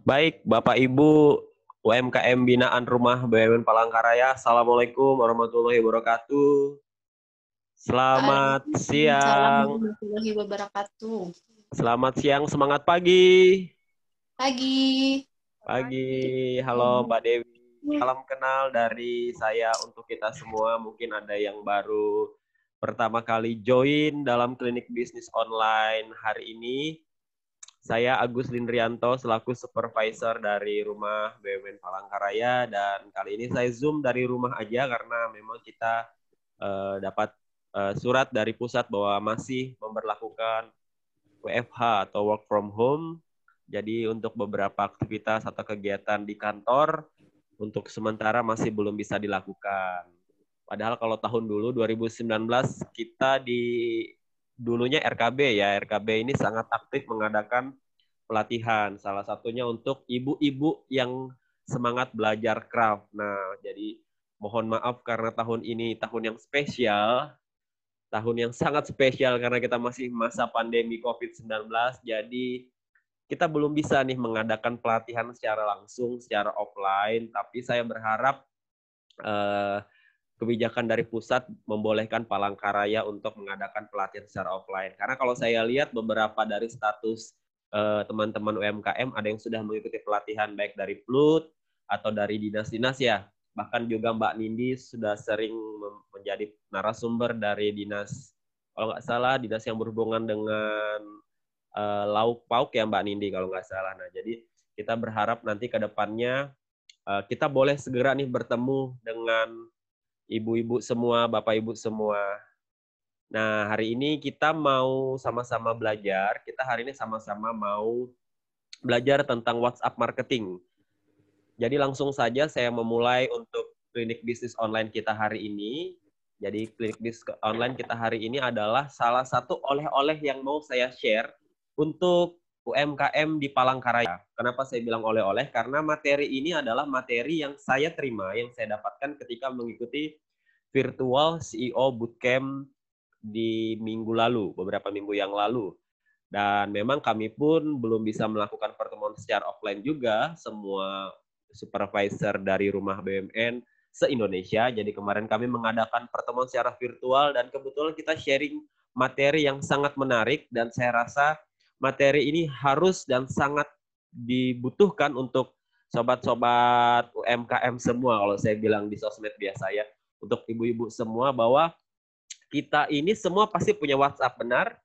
Baik, Bapak Ibu UMKM binaan rumah BUMN Palangkaraya. Assalamualaikum warahmatullahi wabarakatuh. Selamat Hai. siang. warahmatullahi wabarakatuh. Selamat siang, semangat pagi. Pagi. Pagi. Halo Mbak Dewi. Salam kenal dari saya untuk kita semua. Mungkin ada yang baru pertama kali join dalam klinik bisnis online hari ini saya Agus Lindrianto selaku supervisor dari rumah BUMN Palangkaraya dan kali ini saya zoom dari rumah aja karena memang kita uh, dapat uh, surat dari pusat bahwa masih memperlakukan WFH atau work from home. Jadi untuk beberapa aktivitas atau kegiatan di kantor untuk sementara masih belum bisa dilakukan. Padahal kalau tahun dulu 2019 kita di dulunya RKB ya. RKB ini sangat aktif mengadakan pelatihan. Salah satunya untuk ibu-ibu yang semangat belajar craft. Nah, jadi mohon maaf karena tahun ini tahun yang spesial, tahun yang sangat spesial karena kita masih masa pandemi COVID-19. Jadi kita belum bisa nih mengadakan pelatihan secara langsung, secara offline. Tapi saya berharap uh, kebijakan dari pusat membolehkan Palangkaraya untuk mengadakan pelatihan secara offline. Karena kalau saya lihat beberapa dari status eh, teman-teman uh, UMKM ada yang sudah mengikuti pelatihan baik dari Plut atau dari dinas-dinas ya. Bahkan juga Mbak Nindi sudah sering menjadi narasumber dari dinas kalau nggak salah dinas yang berhubungan dengan uh, lauk pauk ya Mbak Nindi kalau nggak salah. Nah jadi kita berharap nanti ke depannya eh, kita boleh segera nih bertemu dengan ibu-ibu semua, bapak ibu semua. Nah, hari ini kita mau sama-sama belajar. Kita hari ini sama-sama mau belajar tentang WhatsApp marketing. Jadi langsung saja saya memulai untuk klinik bisnis online kita hari ini. Jadi klinik bisnis online kita hari ini adalah salah satu oleh-oleh yang mau saya share untuk UMKM di Palangkaraya. Kenapa saya bilang oleh-oleh? Karena materi ini adalah materi yang saya terima, yang saya dapatkan ketika mengikuti virtual CEO bootcamp di minggu lalu, beberapa minggu yang lalu. Dan memang kami pun belum bisa melakukan pertemuan secara offline juga, semua supervisor dari rumah BUMN se-Indonesia. Jadi kemarin kami mengadakan pertemuan secara virtual dan kebetulan kita sharing materi yang sangat menarik dan saya rasa materi ini harus dan sangat dibutuhkan untuk sobat-sobat UMKM semua kalau saya bilang di sosmed biasa ya untuk ibu-ibu semua bahwa kita ini semua pasti punya WhatsApp benar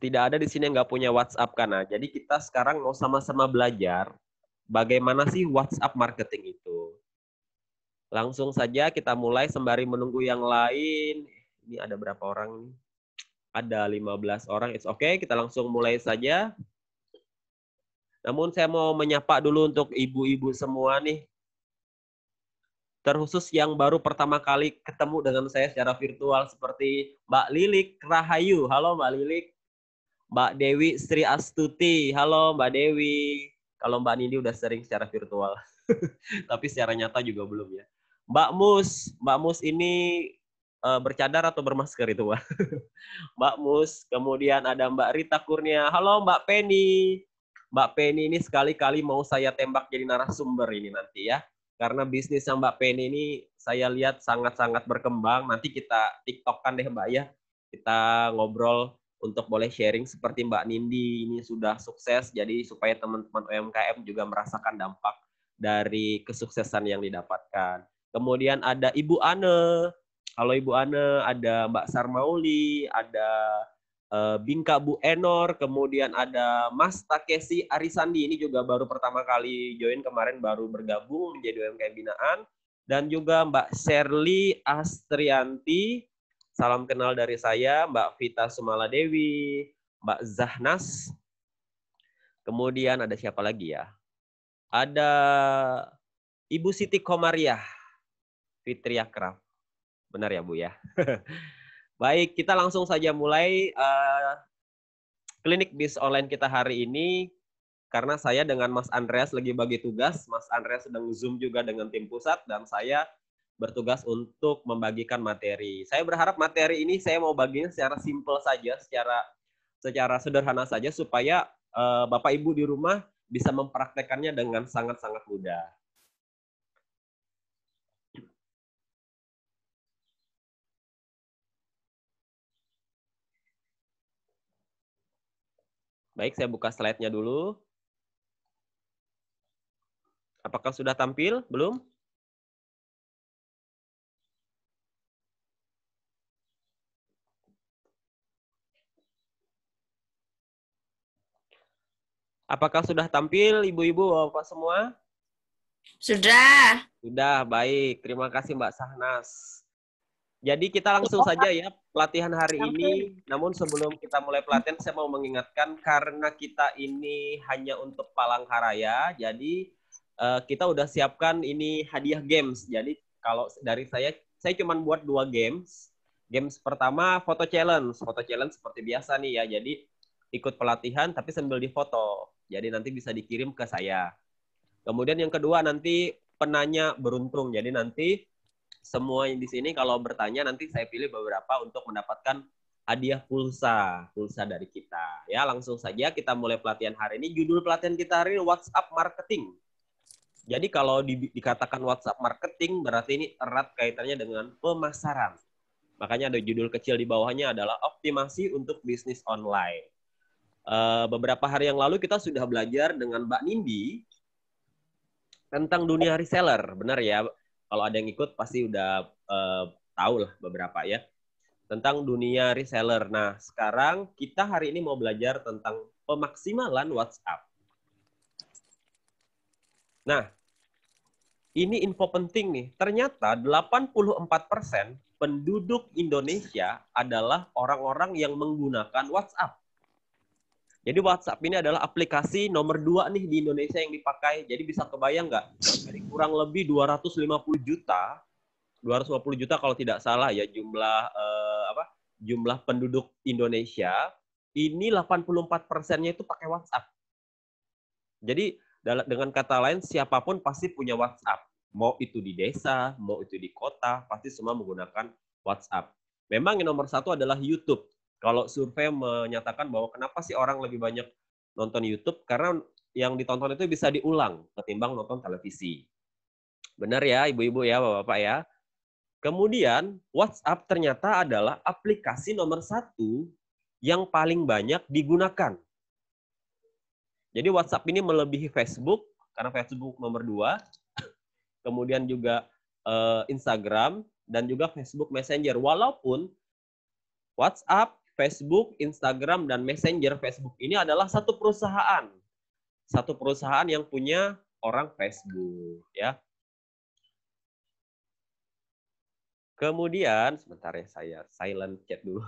tidak ada di sini yang nggak punya WhatsApp karena jadi kita sekarang mau sama-sama belajar bagaimana sih WhatsApp marketing itu langsung saja kita mulai sembari menunggu yang lain ini ada berapa orang nih ada 15 orang. It's okay, kita langsung mulai saja. Namun saya mau menyapa dulu untuk ibu-ibu semua nih. Terkhusus yang baru pertama kali ketemu dengan saya secara virtual seperti Mbak Lilik Rahayu. Halo Mbak Lilik. Mbak Dewi Sri Astuti. Halo Mbak Dewi. Kalau Mbak Nindi udah sering secara virtual. Tapi secara nyata juga belum ya. Mbak Mus, Mbak Mus ini uh, bercadar atau bermasker itu, Pak. Mbak Mus, kemudian ada Mbak Rita Kurnia. Halo Mbak Penny. Mbak Penny ini sekali-kali mau saya tembak jadi narasumber ini nanti ya. Karena bisnis Mbak Penny ini saya lihat sangat-sangat berkembang. Nanti kita tiktokkan deh Mbak ya. Kita ngobrol untuk boleh sharing seperti Mbak Nindi ini sudah sukses jadi supaya teman-teman UMKM juga merasakan dampak dari kesuksesan yang didapatkan. Kemudian ada Ibu Ane. Kalau Ibu Ana ada Mbak Sarmauli, ada uh, Bingka Bu Enor, kemudian ada Mas Takesi Arisandi. Ini juga baru pertama kali join kemarin baru bergabung menjadi UMKM binaan dan juga Mbak Sherly Astrianti. Salam kenal dari saya, Mbak Vita Sumala Dewi, Mbak Zahnas. Kemudian ada siapa lagi ya? Ada Ibu Siti Komariah, Fitriah Benar ya, Bu ya. Baik, kita langsung saja mulai uh, klinik bis online kita hari ini karena saya dengan Mas Andreas lagi bagi tugas. Mas Andreas sedang Zoom juga dengan tim pusat dan saya bertugas untuk membagikan materi. Saya berharap materi ini saya mau baginya secara simple saja, secara secara sederhana saja supaya uh, Bapak Ibu di rumah bisa mempraktekannya dengan sangat-sangat mudah. Baik, saya buka slide-nya dulu. Apakah sudah tampil? Belum? Apakah sudah tampil ibu-ibu bapak semua? Sudah. Sudah, baik. Terima kasih Mbak Sahnas. Jadi kita langsung saja ya pelatihan hari ini. Namun sebelum kita mulai pelatihan, saya mau mengingatkan karena kita ini hanya untuk Palangkaraya, jadi uh, kita udah siapkan ini hadiah games. Jadi kalau dari saya, saya cuma buat dua games. Games pertama foto challenge, foto challenge seperti biasa nih ya. Jadi ikut pelatihan tapi sambil difoto. Jadi nanti bisa dikirim ke saya. Kemudian yang kedua nanti penanya beruntung. Jadi nanti semua yang di sini kalau bertanya nanti saya pilih beberapa untuk mendapatkan hadiah pulsa, pulsa dari kita. Ya, langsung saja kita mulai pelatihan hari ini. Judul pelatihan kita hari ini WhatsApp marketing. Jadi kalau di, dikatakan WhatsApp marketing berarti ini erat kaitannya dengan pemasaran. Makanya ada judul kecil di bawahnya adalah optimasi untuk bisnis online. Uh, beberapa hari yang lalu kita sudah belajar dengan Mbak Nindi tentang dunia reseller, benar ya? kalau ada yang ikut pasti udah uh, tahu lah beberapa ya tentang dunia reseller. Nah, sekarang kita hari ini mau belajar tentang pemaksimalan WhatsApp. Nah, ini info penting nih. Ternyata 84% penduduk Indonesia adalah orang-orang yang menggunakan WhatsApp. Jadi WhatsApp ini adalah aplikasi nomor dua nih di Indonesia yang dipakai. Jadi bisa kebayang nggak? Dari kurang lebih 250 juta, 250 juta kalau tidak salah ya jumlah eh, apa? Jumlah penduduk Indonesia ini 84 persennya itu pakai WhatsApp. Jadi dengan kata lain siapapun pasti punya WhatsApp. Mau itu di desa, mau itu di kota, pasti semua menggunakan WhatsApp. Memang yang nomor satu adalah YouTube. Kalau survei menyatakan bahwa kenapa sih orang lebih banyak nonton YouTube? Karena yang ditonton itu bisa diulang ketimbang nonton televisi. Benar ya, ibu-ibu ya, bapak-bapak ya. Kemudian WhatsApp ternyata adalah aplikasi nomor satu yang paling banyak digunakan. Jadi WhatsApp ini melebihi Facebook karena Facebook nomor dua, kemudian juga eh, Instagram dan juga Facebook Messenger. Walaupun WhatsApp Facebook, Instagram, dan Messenger Facebook ini adalah satu perusahaan. Satu perusahaan yang punya orang Facebook, ya. Kemudian, sebentar ya, saya silent chat dulu.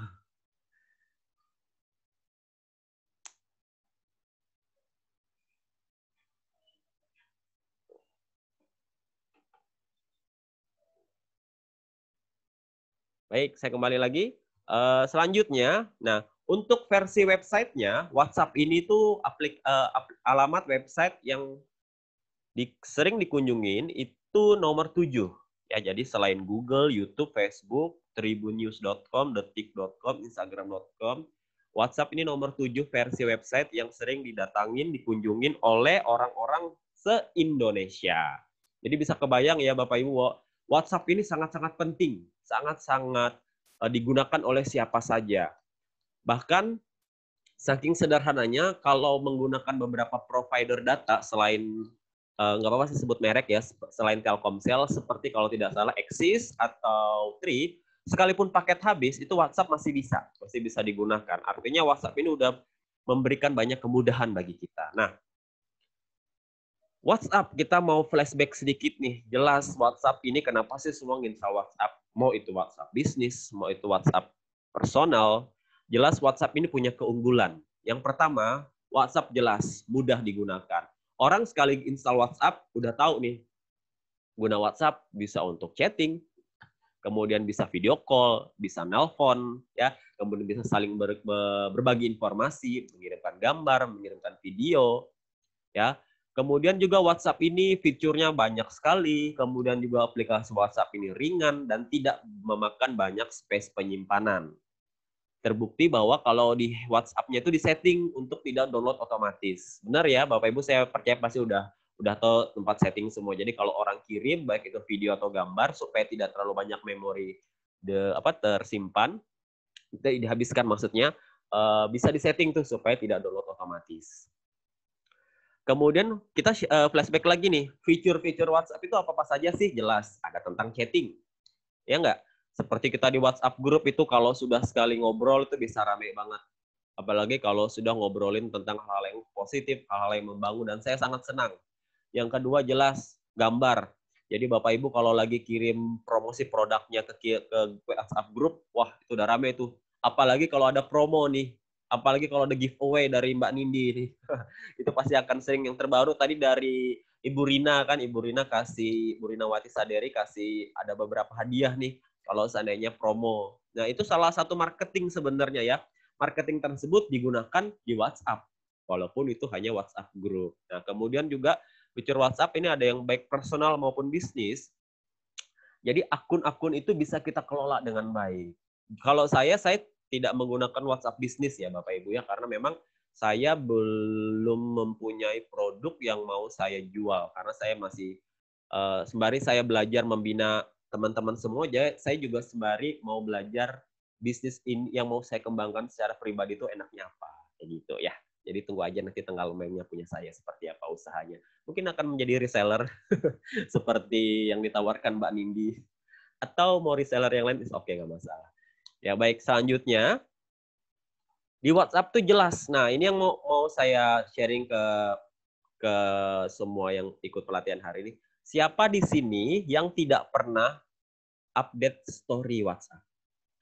Baik, saya kembali lagi. Eh, selanjutnya, nah untuk versi websitenya, WhatsApp ini tuh aplik, uh, alamat website yang di, sering dikunjungin itu nomor tujuh Ya, jadi selain Google, YouTube, Facebook, tribunnews.com, detik.com, instagram.com, WhatsApp ini nomor tujuh versi website yang sering didatangin, dikunjungin oleh orang-orang se-Indonesia. Jadi bisa kebayang ya Bapak Ibu, WhatsApp ini sangat-sangat penting, sangat-sangat Eh, digunakan oleh siapa saja. Bahkan saking sederhananya kalau menggunakan beberapa provider data selain eh, nggak apa-apa sih sebut merek ya selain Telkomsel seperti kalau tidak salah Axis atau Tri sekalipun paket habis itu WhatsApp masih bisa masih bisa digunakan artinya WhatsApp ini udah memberikan banyak kemudahan bagi kita nah WhatsApp kita mau flashback sedikit nih. Jelas WhatsApp ini kenapa sih semua nginstall WhatsApp? Mau itu WhatsApp bisnis, mau itu WhatsApp personal. Jelas WhatsApp ini punya keunggulan. Yang pertama, WhatsApp jelas mudah digunakan. Orang sekali install WhatsApp udah tahu nih guna WhatsApp bisa untuk chatting, kemudian bisa video call, bisa nelpon, ya, kemudian bisa saling ber, berbagi informasi, mengirimkan gambar, mengirimkan video, ya, Kemudian juga WhatsApp ini fiturnya banyak sekali, kemudian juga aplikasi WhatsApp ini ringan dan tidak memakan banyak space penyimpanan. Terbukti bahwa kalau di WhatsApp-nya itu disetting untuk tidak download otomatis. Benar ya, Bapak Ibu saya percaya pasti udah udah tahu tempat setting semua. Jadi kalau orang kirim baik itu video atau gambar supaya tidak terlalu banyak memori de, apa tersimpan, tidak dihabiskan maksudnya, uh, bisa disetting tuh supaya tidak download otomatis. Kemudian kita eh, flashback lagi nih, fitur-fitur WhatsApp itu apa-apa saja sih? Jelas, ada tentang chatting. Ya enggak? Seperti kita di WhatsApp grup itu kalau sudah sekali ngobrol itu bisa rame banget. Apalagi kalau sudah ngobrolin tentang hal-hal yang positif, hal-hal yang membangun, dan saya sangat senang. Yang kedua jelas, gambar. Jadi Bapak Ibu kalau lagi kirim promosi produknya ke, ke WhatsApp grup, wah itu udah rame tuh. Apalagi kalau ada promo nih, apalagi kalau ada giveaway dari Mbak Nindi itu pasti akan sering yang terbaru tadi dari Ibu Rina kan Ibu Rina kasih Ibu Rina Wati Saderi kasih ada beberapa hadiah nih kalau seandainya promo nah itu salah satu marketing sebenarnya ya marketing tersebut digunakan di WhatsApp walaupun itu hanya WhatsApp group nah kemudian juga fitur WhatsApp ini ada yang baik personal maupun bisnis jadi akun-akun itu bisa kita kelola dengan baik kalau saya saya tidak menggunakan WhatsApp bisnis ya Bapak Ibu ya karena memang saya belum mempunyai produk yang mau saya jual karena saya masih uh, sembari saya belajar membina teman-teman semua jadi saya juga sembari mau belajar bisnis ini yang mau saya kembangkan secara pribadi itu enaknya apa kayak gitu ya jadi tunggu aja nanti tanggal mainnya punya saya seperti apa usahanya mungkin akan menjadi reseller seperti yang ditawarkan Mbak Nindi atau mau reseller yang lain is oke okay, nggak masalah Ya, baik selanjutnya di WhatsApp tuh jelas. Nah, ini yang mau mau saya sharing ke ke semua yang ikut pelatihan hari ini. Siapa di sini yang tidak pernah update story WhatsApp?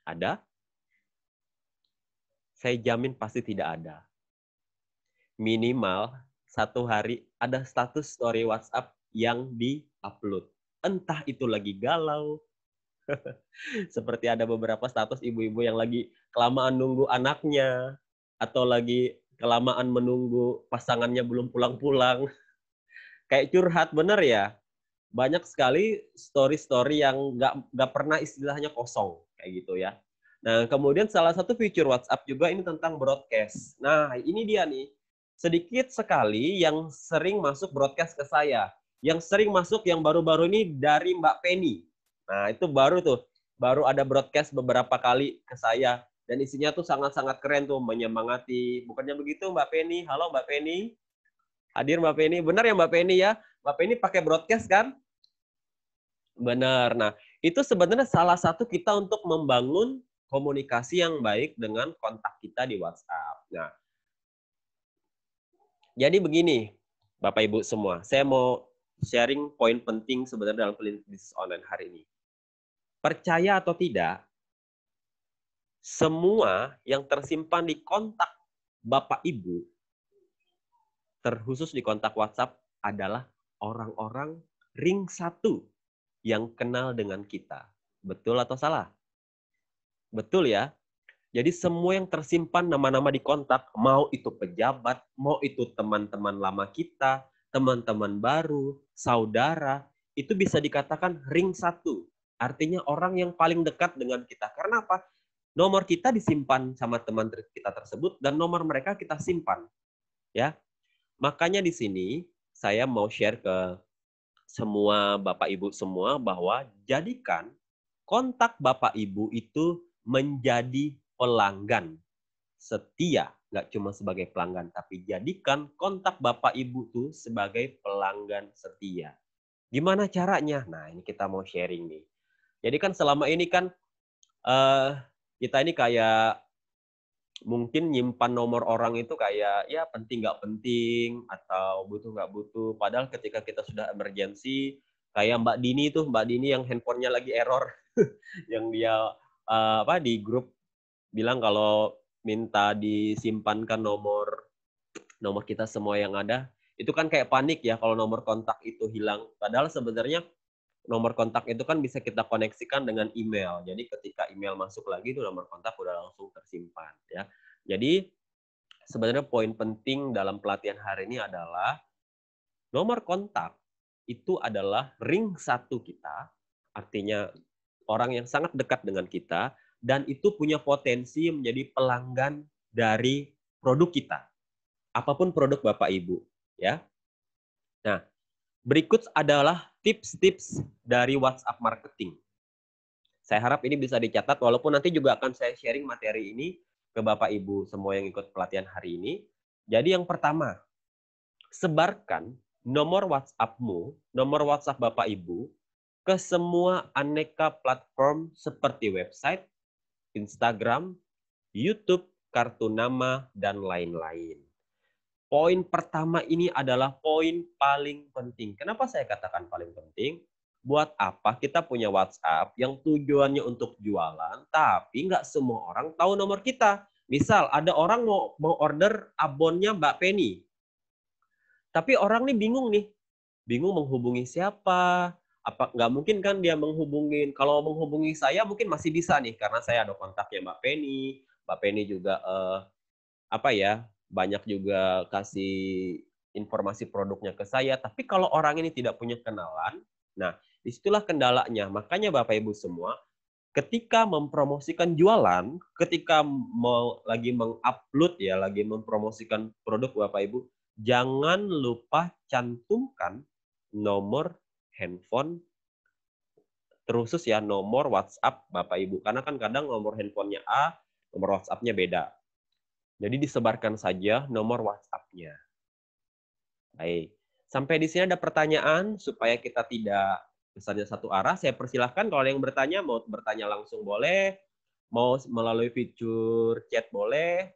Ada? Saya jamin pasti tidak ada. Minimal satu hari ada status story WhatsApp yang di-upload. Entah itu lagi galau, Seperti ada beberapa status ibu-ibu yang lagi kelamaan nunggu anaknya atau lagi kelamaan menunggu pasangannya belum pulang-pulang. Kayak curhat bener ya. Banyak sekali story-story yang gak, nggak pernah istilahnya kosong kayak gitu ya. Nah kemudian salah satu fitur WhatsApp juga ini tentang broadcast. Nah ini dia nih sedikit sekali yang sering masuk broadcast ke saya. Yang sering masuk yang baru-baru ini dari Mbak Penny. Nah, itu baru tuh, baru ada broadcast beberapa kali ke saya dan isinya tuh sangat-sangat keren tuh menyemangati. Bukannya begitu Mbak Penny? Halo Mbak Penny. Hadir Mbak Penny. Benar ya Mbak Penny ya? Mbak Penny pakai broadcast kan? Benar. Nah, itu sebenarnya salah satu kita untuk membangun komunikasi yang baik dengan kontak kita di WhatsApp. Nah, jadi begini, Bapak Ibu semua, saya mau sharing poin penting sebenarnya dalam klinik online hari ini. Percaya atau tidak, semua yang tersimpan di kontak Bapak Ibu, terkhusus di kontak WhatsApp, adalah orang-orang ring satu yang kenal dengan kita. Betul atau salah? Betul ya? Jadi semua yang tersimpan nama-nama di kontak, mau itu pejabat, mau itu teman-teman lama kita, teman-teman baru, saudara, itu bisa dikatakan ring satu Artinya orang yang paling dekat dengan kita. Karena apa? Nomor kita disimpan sama teman kita tersebut dan nomor mereka kita simpan. Ya. Makanya di sini saya mau share ke semua Bapak Ibu semua bahwa jadikan kontak Bapak Ibu itu menjadi pelanggan setia, nggak cuma sebagai pelanggan, tapi jadikan kontak Bapak Ibu tuh sebagai pelanggan setia. Gimana caranya? Nah, ini kita mau sharing nih. Jadi kan selama ini kan uh, kita ini kayak mungkin nyimpan nomor orang itu kayak ya penting nggak penting atau butuh nggak butuh. Padahal ketika kita sudah emergensi kayak Mbak Dini tuh Mbak Dini yang handphonenya lagi error yang dia uh, apa di grup bilang kalau minta disimpankan nomor nomor kita semua yang ada itu kan kayak panik ya kalau nomor kontak itu hilang. Padahal sebenarnya nomor kontak itu kan bisa kita koneksikan dengan email. Jadi ketika email masuk lagi itu nomor kontak udah langsung tersimpan ya. Jadi sebenarnya poin penting dalam pelatihan hari ini adalah nomor kontak itu adalah ring satu kita, artinya orang yang sangat dekat dengan kita dan itu punya potensi menjadi pelanggan dari produk kita. Apapun produk Bapak Ibu ya. Nah, Berikut adalah tips-tips dari WhatsApp marketing. Saya harap ini bisa dicatat, walaupun nanti juga akan saya sharing materi ini ke Bapak Ibu semua yang ikut pelatihan hari ini. Jadi yang pertama, sebarkan nomor WhatsAppmu, nomor WhatsApp Bapak Ibu, ke semua aneka platform seperti website, Instagram, YouTube, kartu nama, dan lain-lain poin pertama ini adalah poin paling penting. Kenapa saya katakan paling penting? Buat apa kita punya WhatsApp yang tujuannya untuk jualan, tapi nggak semua orang tahu nomor kita. Misal ada orang mau mau order abonnya Mbak Penny, tapi orang nih bingung nih, bingung menghubungi siapa. Apa nggak mungkin kan dia menghubungi Kalau menghubungi saya mungkin masih bisa nih karena saya ada kontaknya Mbak Penny. Mbak Penny juga eh, apa ya banyak juga kasih informasi produknya ke saya. Tapi kalau orang ini tidak punya kenalan, nah disitulah kendalanya. Makanya Bapak Ibu semua, ketika mempromosikan jualan, ketika mau lagi mengupload ya, lagi mempromosikan produk Bapak Ibu, jangan lupa cantumkan nomor handphone terusus ya nomor WhatsApp Bapak Ibu karena kan kadang nomor handphonenya A, nomor WhatsApp-nya beda. Jadi disebarkan saja nomor WhatsApp-nya. Baik. Sampai di sini ada pertanyaan supaya kita tidak kesannya satu arah. Saya persilahkan kalau yang bertanya, mau bertanya langsung boleh, mau melalui fitur chat boleh.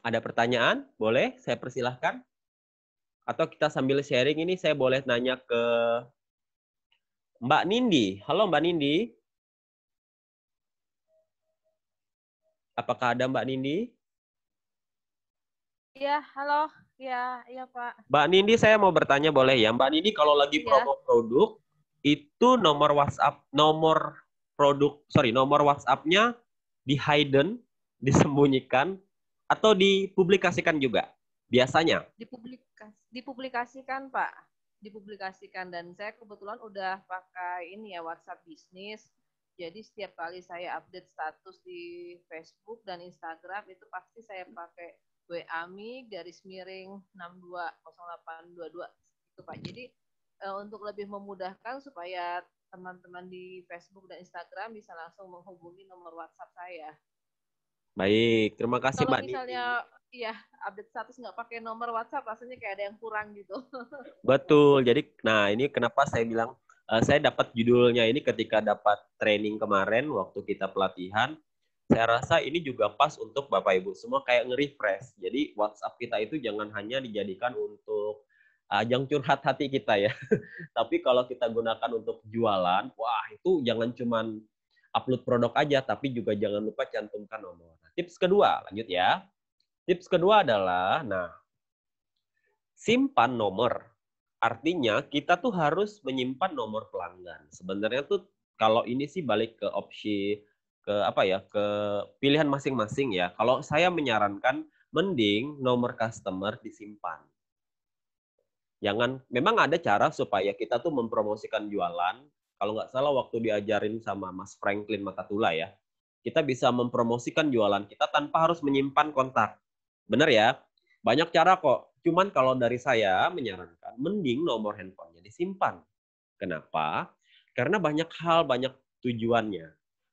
Ada pertanyaan? Boleh, saya persilahkan. Atau kita sambil sharing ini, saya boleh nanya ke Mbak Nindi. Halo Mbak Nindi. Apakah ada Mbak Nindi? Iya, halo. Iya, iya Pak. Mbak Nindi saya mau bertanya boleh ya? Mbak Nindi kalau lagi iya. promo produk itu nomor WhatsApp nomor produk sorry nomor WhatsApp-nya di hidden disembunyikan atau dipublikasikan juga biasanya? Dipublikas dipublikasikan Pak, dipublikasikan dan saya kebetulan udah pakai ini ya WhatsApp bisnis jadi setiap kali saya update status di Facebook dan Instagram itu pasti saya pakai WA WAMI garis miring 620822 itu Pak. Jadi eh, untuk lebih memudahkan supaya teman-teman di Facebook dan Instagram bisa langsung menghubungi nomor WhatsApp saya. Baik, terima kasih Kalau misalnya iya update status nggak pakai nomor WhatsApp, rasanya kayak ada yang kurang gitu. Betul. Jadi, nah ini kenapa saya bilang uh, saya dapat judulnya ini ketika dapat training kemarin waktu kita pelatihan saya rasa ini juga pas untuk Bapak Ibu semua kayak nge-refresh. Jadi WhatsApp kita itu jangan hanya dijadikan untuk eh, ajang curhat hati kita ya. Tapi kalau kita gunakan untuk jualan, wah itu jangan cuman upload produk aja, tapi juga jangan lupa cantumkan nomor. Nah, tips kedua, lanjut ya. Tips kedua adalah, nah, simpan nomor. Artinya kita tuh harus menyimpan nomor pelanggan. Sebenarnya tuh kalau ini sih balik ke opsi ke apa ya ke pilihan masing-masing ya. Kalau saya menyarankan mending nomor customer disimpan. Jangan memang ada cara supaya kita tuh mempromosikan jualan. Kalau nggak salah waktu diajarin sama Mas Franklin Matatula ya, kita bisa mempromosikan jualan kita tanpa harus menyimpan kontak. Bener ya? Banyak cara kok Cuman kalau dari saya menyarankan, mending nomor handphonenya disimpan. Kenapa? Karena banyak hal, banyak tujuannya.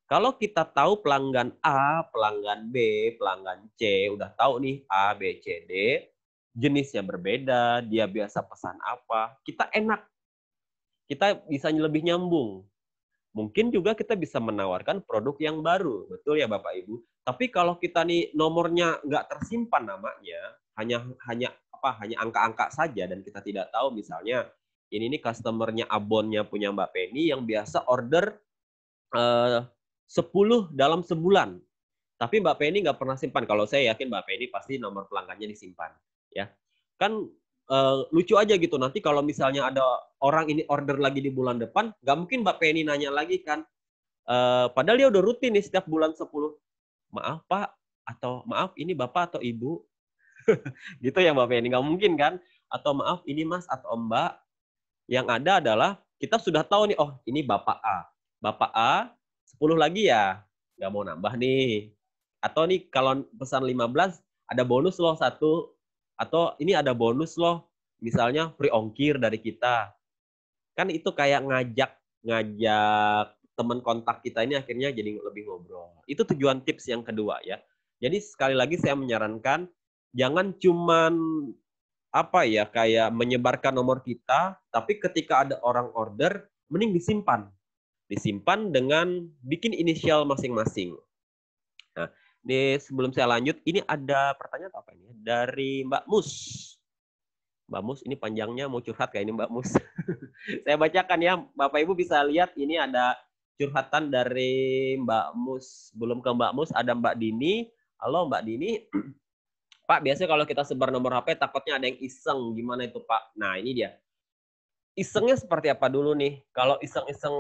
Kalau kita tahu pelanggan A, pelanggan B, pelanggan C, udah tahu nih A, B, C, D, jenisnya berbeda, dia biasa pesan apa, kita enak. Kita bisa lebih nyambung. Mungkin juga kita bisa menawarkan produk yang baru, betul ya Bapak Ibu. Tapi kalau kita nih nomornya nggak tersimpan namanya, hanya hanya apa hanya angka-angka saja dan kita tidak tahu misalnya ini nih customernya abonnya punya Mbak Penny yang biasa order eh, uh, 10 dalam sebulan. Tapi Mbak Penny nggak pernah simpan. Kalau saya yakin Mbak Penny pasti nomor pelanggannya disimpan. ya Kan eh, lucu aja gitu. Nanti kalau misalnya ada orang ini order lagi di bulan depan, nggak mungkin Mbak Penny nanya lagi kan. Eh, padahal dia udah rutin nih setiap bulan 10. Maaf Pak, atau maaf ini Bapak atau Ibu, gitu ya Mbak Feni, nggak mungkin kan? Atau maaf, ini Mas atau Mbak, yang ada adalah kita sudah tahu nih, oh ini Bapak A. Bapak A, 10 lagi ya, nggak mau nambah nih. Atau nih kalau pesan 15, ada bonus loh satu, atau ini ada bonus loh, misalnya free ongkir dari kita. Kan itu kayak ngajak ngajak teman kontak kita ini akhirnya jadi lebih ngobrol. Itu tujuan tips yang kedua ya. Jadi sekali lagi saya menyarankan jangan cuman apa ya kayak menyebarkan nomor kita, tapi ketika ada orang order, mending disimpan. Disimpan dengan bikin inisial masing-masing. Nah, ini sebelum saya lanjut, ini ada pertanyaan apa ini? Dari Mbak Mus. Mbak Mus, ini panjangnya mau curhat kayak ini Mbak Mus. saya bacakan ya, Bapak Ibu bisa lihat ini ada curhatan dari Mbak Mus. Belum ke Mbak Mus, ada Mbak Dini. Halo Mbak Dini. Pak, biasanya kalau kita sebar nomor HP takutnya ada yang iseng. Gimana itu, Pak? Nah, ini dia. Isengnya seperti apa dulu nih? Kalau iseng-iseng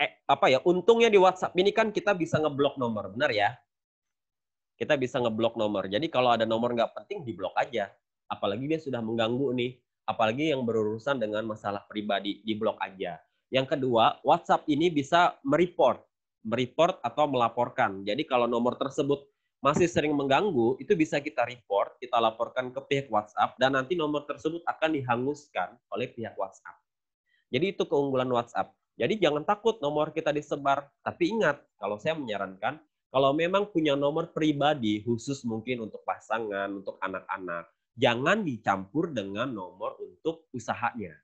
eh, apa ya? Untungnya di WhatsApp ini kan kita bisa ngeblok nomor, benar ya? Kita bisa ngeblok nomor. Jadi kalau ada nomor nggak penting diblok aja. Apalagi dia sudah mengganggu nih. Apalagi yang berurusan dengan masalah pribadi, diblok aja. Yang kedua, WhatsApp ini bisa mereport, mereport atau melaporkan. Jadi kalau nomor tersebut masih sering mengganggu, itu bisa kita report, kita laporkan ke pihak WhatsApp, dan nanti nomor tersebut akan dihanguskan oleh pihak WhatsApp. Jadi itu keunggulan WhatsApp. Jadi jangan takut nomor kita disebar, tapi ingat, kalau saya menyarankan, kalau memang punya nomor pribadi, khusus mungkin untuk pasangan, untuk anak-anak, jangan dicampur dengan nomor untuk usahanya.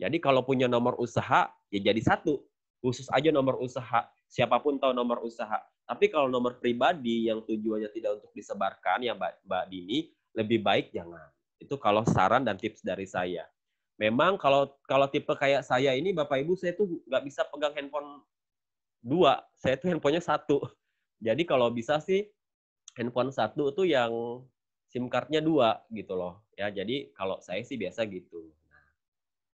Jadi kalau punya nomor usaha, ya jadi satu. Khusus aja nomor usaha siapapun tahu nomor usaha. Tapi kalau nomor pribadi yang tujuannya tidak untuk disebarkan ya Mbak, Mbak Dini, lebih baik jangan. Itu kalau saran dan tips dari saya. Memang kalau kalau tipe kayak saya ini Bapak Ibu saya tuh nggak bisa pegang handphone dua, saya tuh handphonenya satu. Jadi kalau bisa sih handphone satu itu yang SIM cardnya dua gitu loh. Ya jadi kalau saya sih biasa gitu. Nah,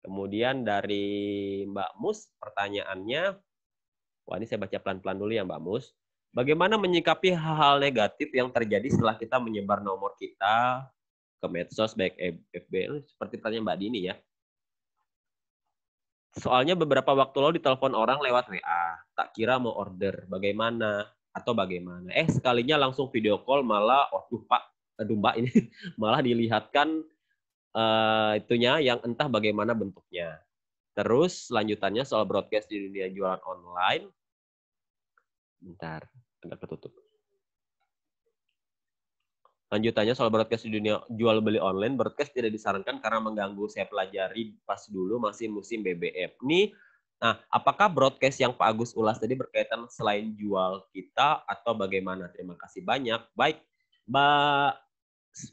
kemudian dari Mbak Mus pertanyaannya Wah, ini saya baca pelan-pelan dulu ya Mbak Mus. Bagaimana menyikapi hal-hal negatif yang terjadi setelah kita menyebar nomor kita ke medsos baik FB seperti tanya Mbak Dini ya. Soalnya beberapa waktu lalu ditelepon orang lewat WA, tak kira mau order, bagaimana atau bagaimana. Eh sekalinya langsung video call malah waduh oh, Pak, aduh Mbak ini malah dilihatkan uh, itunya yang entah bagaimana bentuknya. Terus lanjutannya soal broadcast di dunia jualan online. Bentar, ada ketutup. Lanjutannya soal broadcast di dunia jual beli online, broadcast tidak disarankan karena mengganggu saya pelajari pas dulu masih musim BBM. Nih, nah apakah broadcast yang Pak Agus ulas tadi berkaitan selain jual kita atau bagaimana? Terima kasih banyak. Baik, Mbak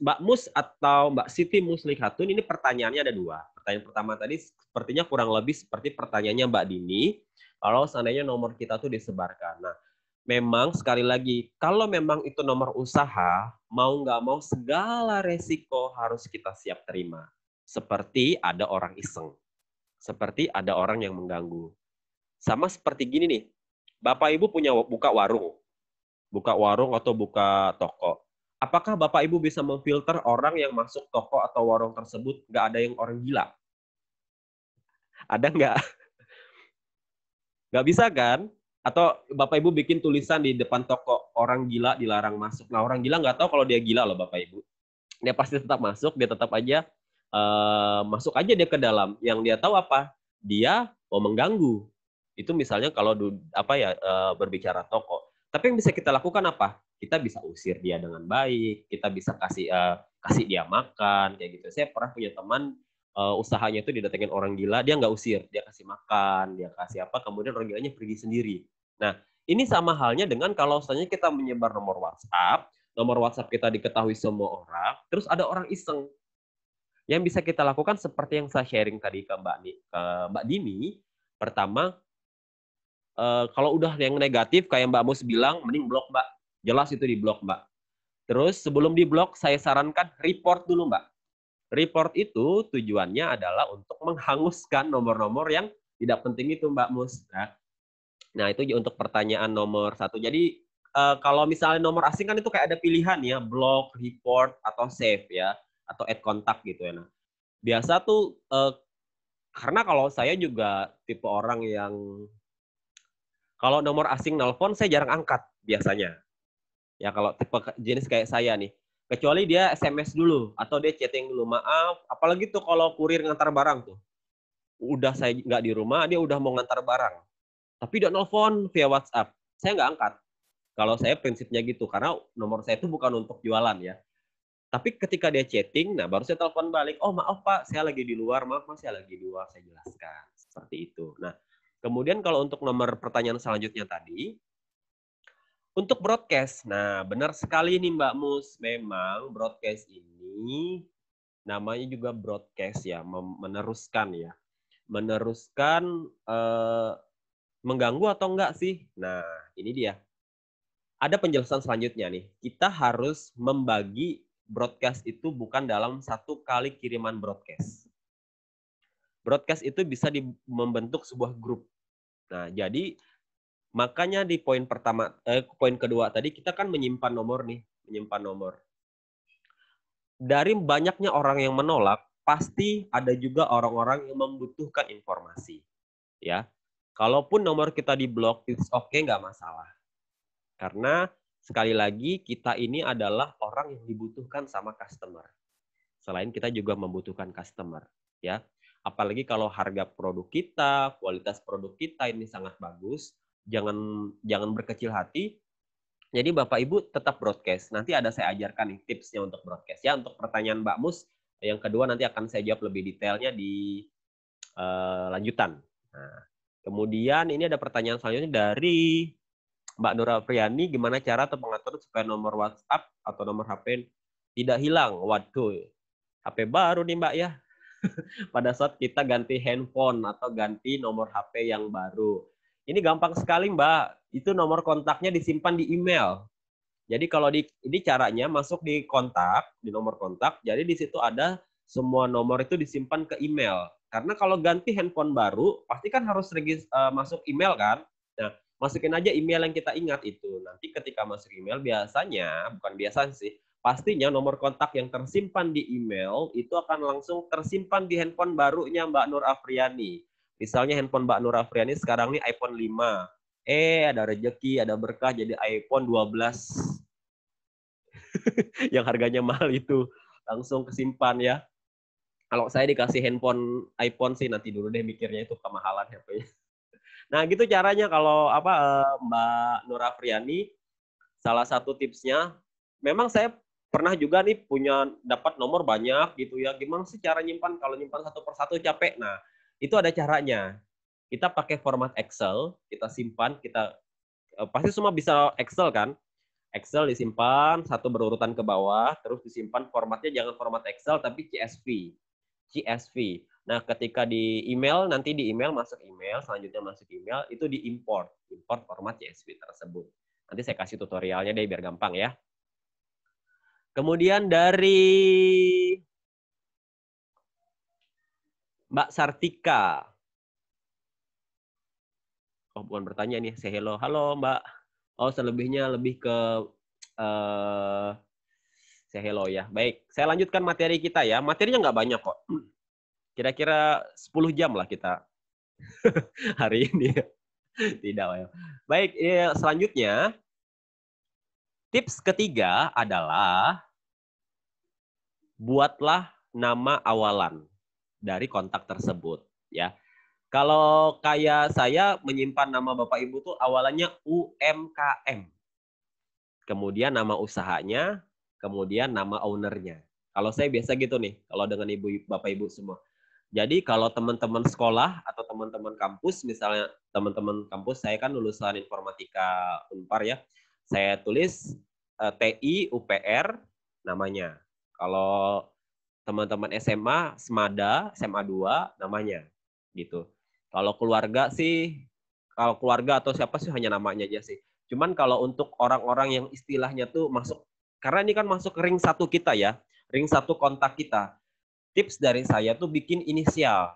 Mbak Mus atau Mbak Siti Muslihatun ini pertanyaannya ada dua pertanyaan pertama tadi sepertinya kurang lebih seperti pertanyaannya Mbak Dini. Kalau seandainya nomor kita tuh disebarkan. Nah, memang sekali lagi, kalau memang itu nomor usaha, mau nggak mau segala resiko harus kita siap terima. Seperti ada orang iseng. Seperti ada orang yang mengganggu. Sama seperti gini nih, Bapak Ibu punya buka warung. Buka warung atau buka toko. Apakah Bapak Ibu bisa memfilter orang yang masuk toko atau warung tersebut? Nggak ada yang orang gila. Ada nggak? Nggak bisa kan? Atau Bapak Ibu bikin tulisan di depan toko orang gila dilarang masuk. Nah orang gila nggak tahu kalau dia gila loh Bapak Ibu. Dia pasti tetap masuk, dia tetap aja uh, masuk aja dia ke dalam. Yang dia tahu apa? Dia mau mengganggu. Itu misalnya kalau apa ya eh, berbicara toko tapi yang bisa kita lakukan apa? Kita bisa usir dia dengan baik, kita bisa kasih uh, kasih dia makan kayak gitu. Saya pernah punya teman uh, usahanya itu didatengin orang gila, dia nggak usir, dia kasih makan, dia kasih apa, kemudian orang gilanya pergi sendiri. Nah, ini sama halnya dengan kalau misalnya kita menyebar nomor WhatsApp, nomor WhatsApp kita diketahui semua orang, terus ada orang iseng. Yang bisa kita lakukan seperti yang saya sharing tadi ke Mbak, Ni, ke Mbak Dini, pertama Eh, kalau udah yang negatif kayak Mbak Mus bilang mending blok Mbak. Jelas itu di blok Mbak. Terus sebelum di blok saya sarankan report dulu Mbak. Report itu tujuannya adalah untuk menghanguskan nomor-nomor yang tidak penting itu Mbak Mus. Nah, nah itu untuk pertanyaan nomor satu. Jadi uh, kalau misalnya nomor asing kan itu kayak ada pilihan ya blok, report atau save ya atau add kontak gitu ya. Nah, biasa tuh uh, karena kalau saya juga tipe orang yang kalau nomor asing nelpon, saya jarang angkat biasanya. Ya kalau tipe jenis kayak saya nih. Kecuali dia SMS dulu atau dia chatting dulu. Maaf, apalagi tuh kalau kurir ngantar barang tuh. Udah saya nggak di rumah, dia udah mau ngantar barang. Tapi dia nelpon via WhatsApp. Saya nggak angkat. Kalau saya prinsipnya gitu, karena nomor saya itu bukan untuk jualan ya. Tapi ketika dia chatting, nah baru saya telepon balik, oh maaf pak, saya lagi di luar, maaf pak, saya lagi di luar, saya jelaskan. Seperti itu. Nah, Kemudian kalau untuk nomor pertanyaan selanjutnya tadi, untuk broadcast, nah benar sekali nih Mbak Mus, memang broadcast ini namanya juga broadcast ya, meneruskan ya, meneruskan eh, mengganggu atau enggak sih? Nah ini dia. Ada penjelasan selanjutnya nih. Kita harus membagi broadcast itu bukan dalam satu kali kiriman broadcast broadcast itu bisa membentuk sebuah grup. Nah, jadi makanya di poin pertama eh, poin kedua tadi kita kan menyimpan nomor nih, menyimpan nomor. Dari banyaknya orang yang menolak, pasti ada juga orang-orang yang membutuhkan informasi. Ya. Kalaupun nomor kita diblok it's okay, nggak masalah. Karena sekali lagi kita ini adalah orang yang dibutuhkan sama customer. Selain kita juga membutuhkan customer, ya. Apalagi kalau harga produk kita, kualitas produk kita ini sangat bagus, jangan jangan berkecil hati. Jadi Bapak Ibu tetap broadcast. Nanti ada saya ajarkan nih tipsnya untuk broadcast. Ya untuk pertanyaan Mbak Mus yang kedua nanti akan saya jawab lebih detailnya di uh, lanjutan. Nah, kemudian ini ada pertanyaan selanjutnya dari Mbak Nora Priani, gimana cara atau pengaturan supaya nomor WhatsApp atau nomor HP tidak hilang? Waduh, HP baru nih Mbak ya. pada saat kita ganti handphone atau ganti nomor HP yang baru. Ini gampang sekali, Mbak. Itu nomor kontaknya disimpan di email. Jadi kalau di ini caranya masuk di kontak, di nomor kontak. Jadi di situ ada semua nomor itu disimpan ke email. Karena kalau ganti handphone baru, pasti kan harus regis, uh, masuk email kan? Nah, masukin aja email yang kita ingat itu. Nanti ketika masuk email biasanya, bukan biasa sih, pastinya nomor kontak yang tersimpan di email itu akan langsung tersimpan di handphone barunya Mbak Nur Afriani. Misalnya handphone Mbak Nur Afriani sekarang ini iPhone 5. Eh, ada rejeki, ada berkah jadi iPhone 12. yang harganya mahal itu langsung kesimpan ya. Kalau saya dikasih handphone iPhone sih nanti dulu deh mikirnya itu kemahalan HP-nya. Ya. Nah, gitu caranya kalau apa eh, Mbak Nur Afriani salah satu tipsnya memang saya pernah juga nih punya dapat nomor banyak gitu ya. Gimana sih cara nyimpan? Kalau nyimpan satu persatu capek. Nah, itu ada caranya. Kita pakai format Excel, kita simpan, kita eh, pasti semua bisa Excel kan? Excel disimpan, satu berurutan ke bawah, terus disimpan formatnya jangan format Excel tapi CSV. CSV. Nah, ketika di email nanti di email masuk email, selanjutnya masuk email itu diimport, import format CSV tersebut. Nanti saya kasih tutorialnya deh biar gampang ya. Kemudian dari Mbak Sartika. Oh, bukan bertanya nih. Sehelo, hello. Halo, Mbak. Oh, selebihnya lebih ke uh, say hello ya. Baik, saya lanjutkan materi kita ya. Materinya nggak banyak kok. Kira-kira 10 jam lah kita hari ini. Tidak, ya. Baik, selanjutnya Tips ketiga adalah buatlah nama awalan dari kontak tersebut ya. Kalau kayak saya menyimpan nama Bapak Ibu tuh awalannya UMKM. Kemudian nama usahanya, kemudian nama ownernya. Kalau saya biasa gitu nih, kalau dengan ibu Bapak Ibu semua. Jadi kalau teman-teman sekolah atau teman-teman kampus, misalnya teman-teman kampus, saya kan lulusan informatika Unpar ya. Saya tulis uh, eh, TI UPR namanya. Kalau teman-teman SMA Semada SMA 2 namanya gitu. Kalau keluarga sih kalau keluarga atau siapa sih hanya namanya aja sih. Cuman kalau untuk orang-orang yang istilahnya tuh masuk karena ini kan masuk ring satu kita ya, ring satu kontak kita. Tips dari saya tuh bikin inisial.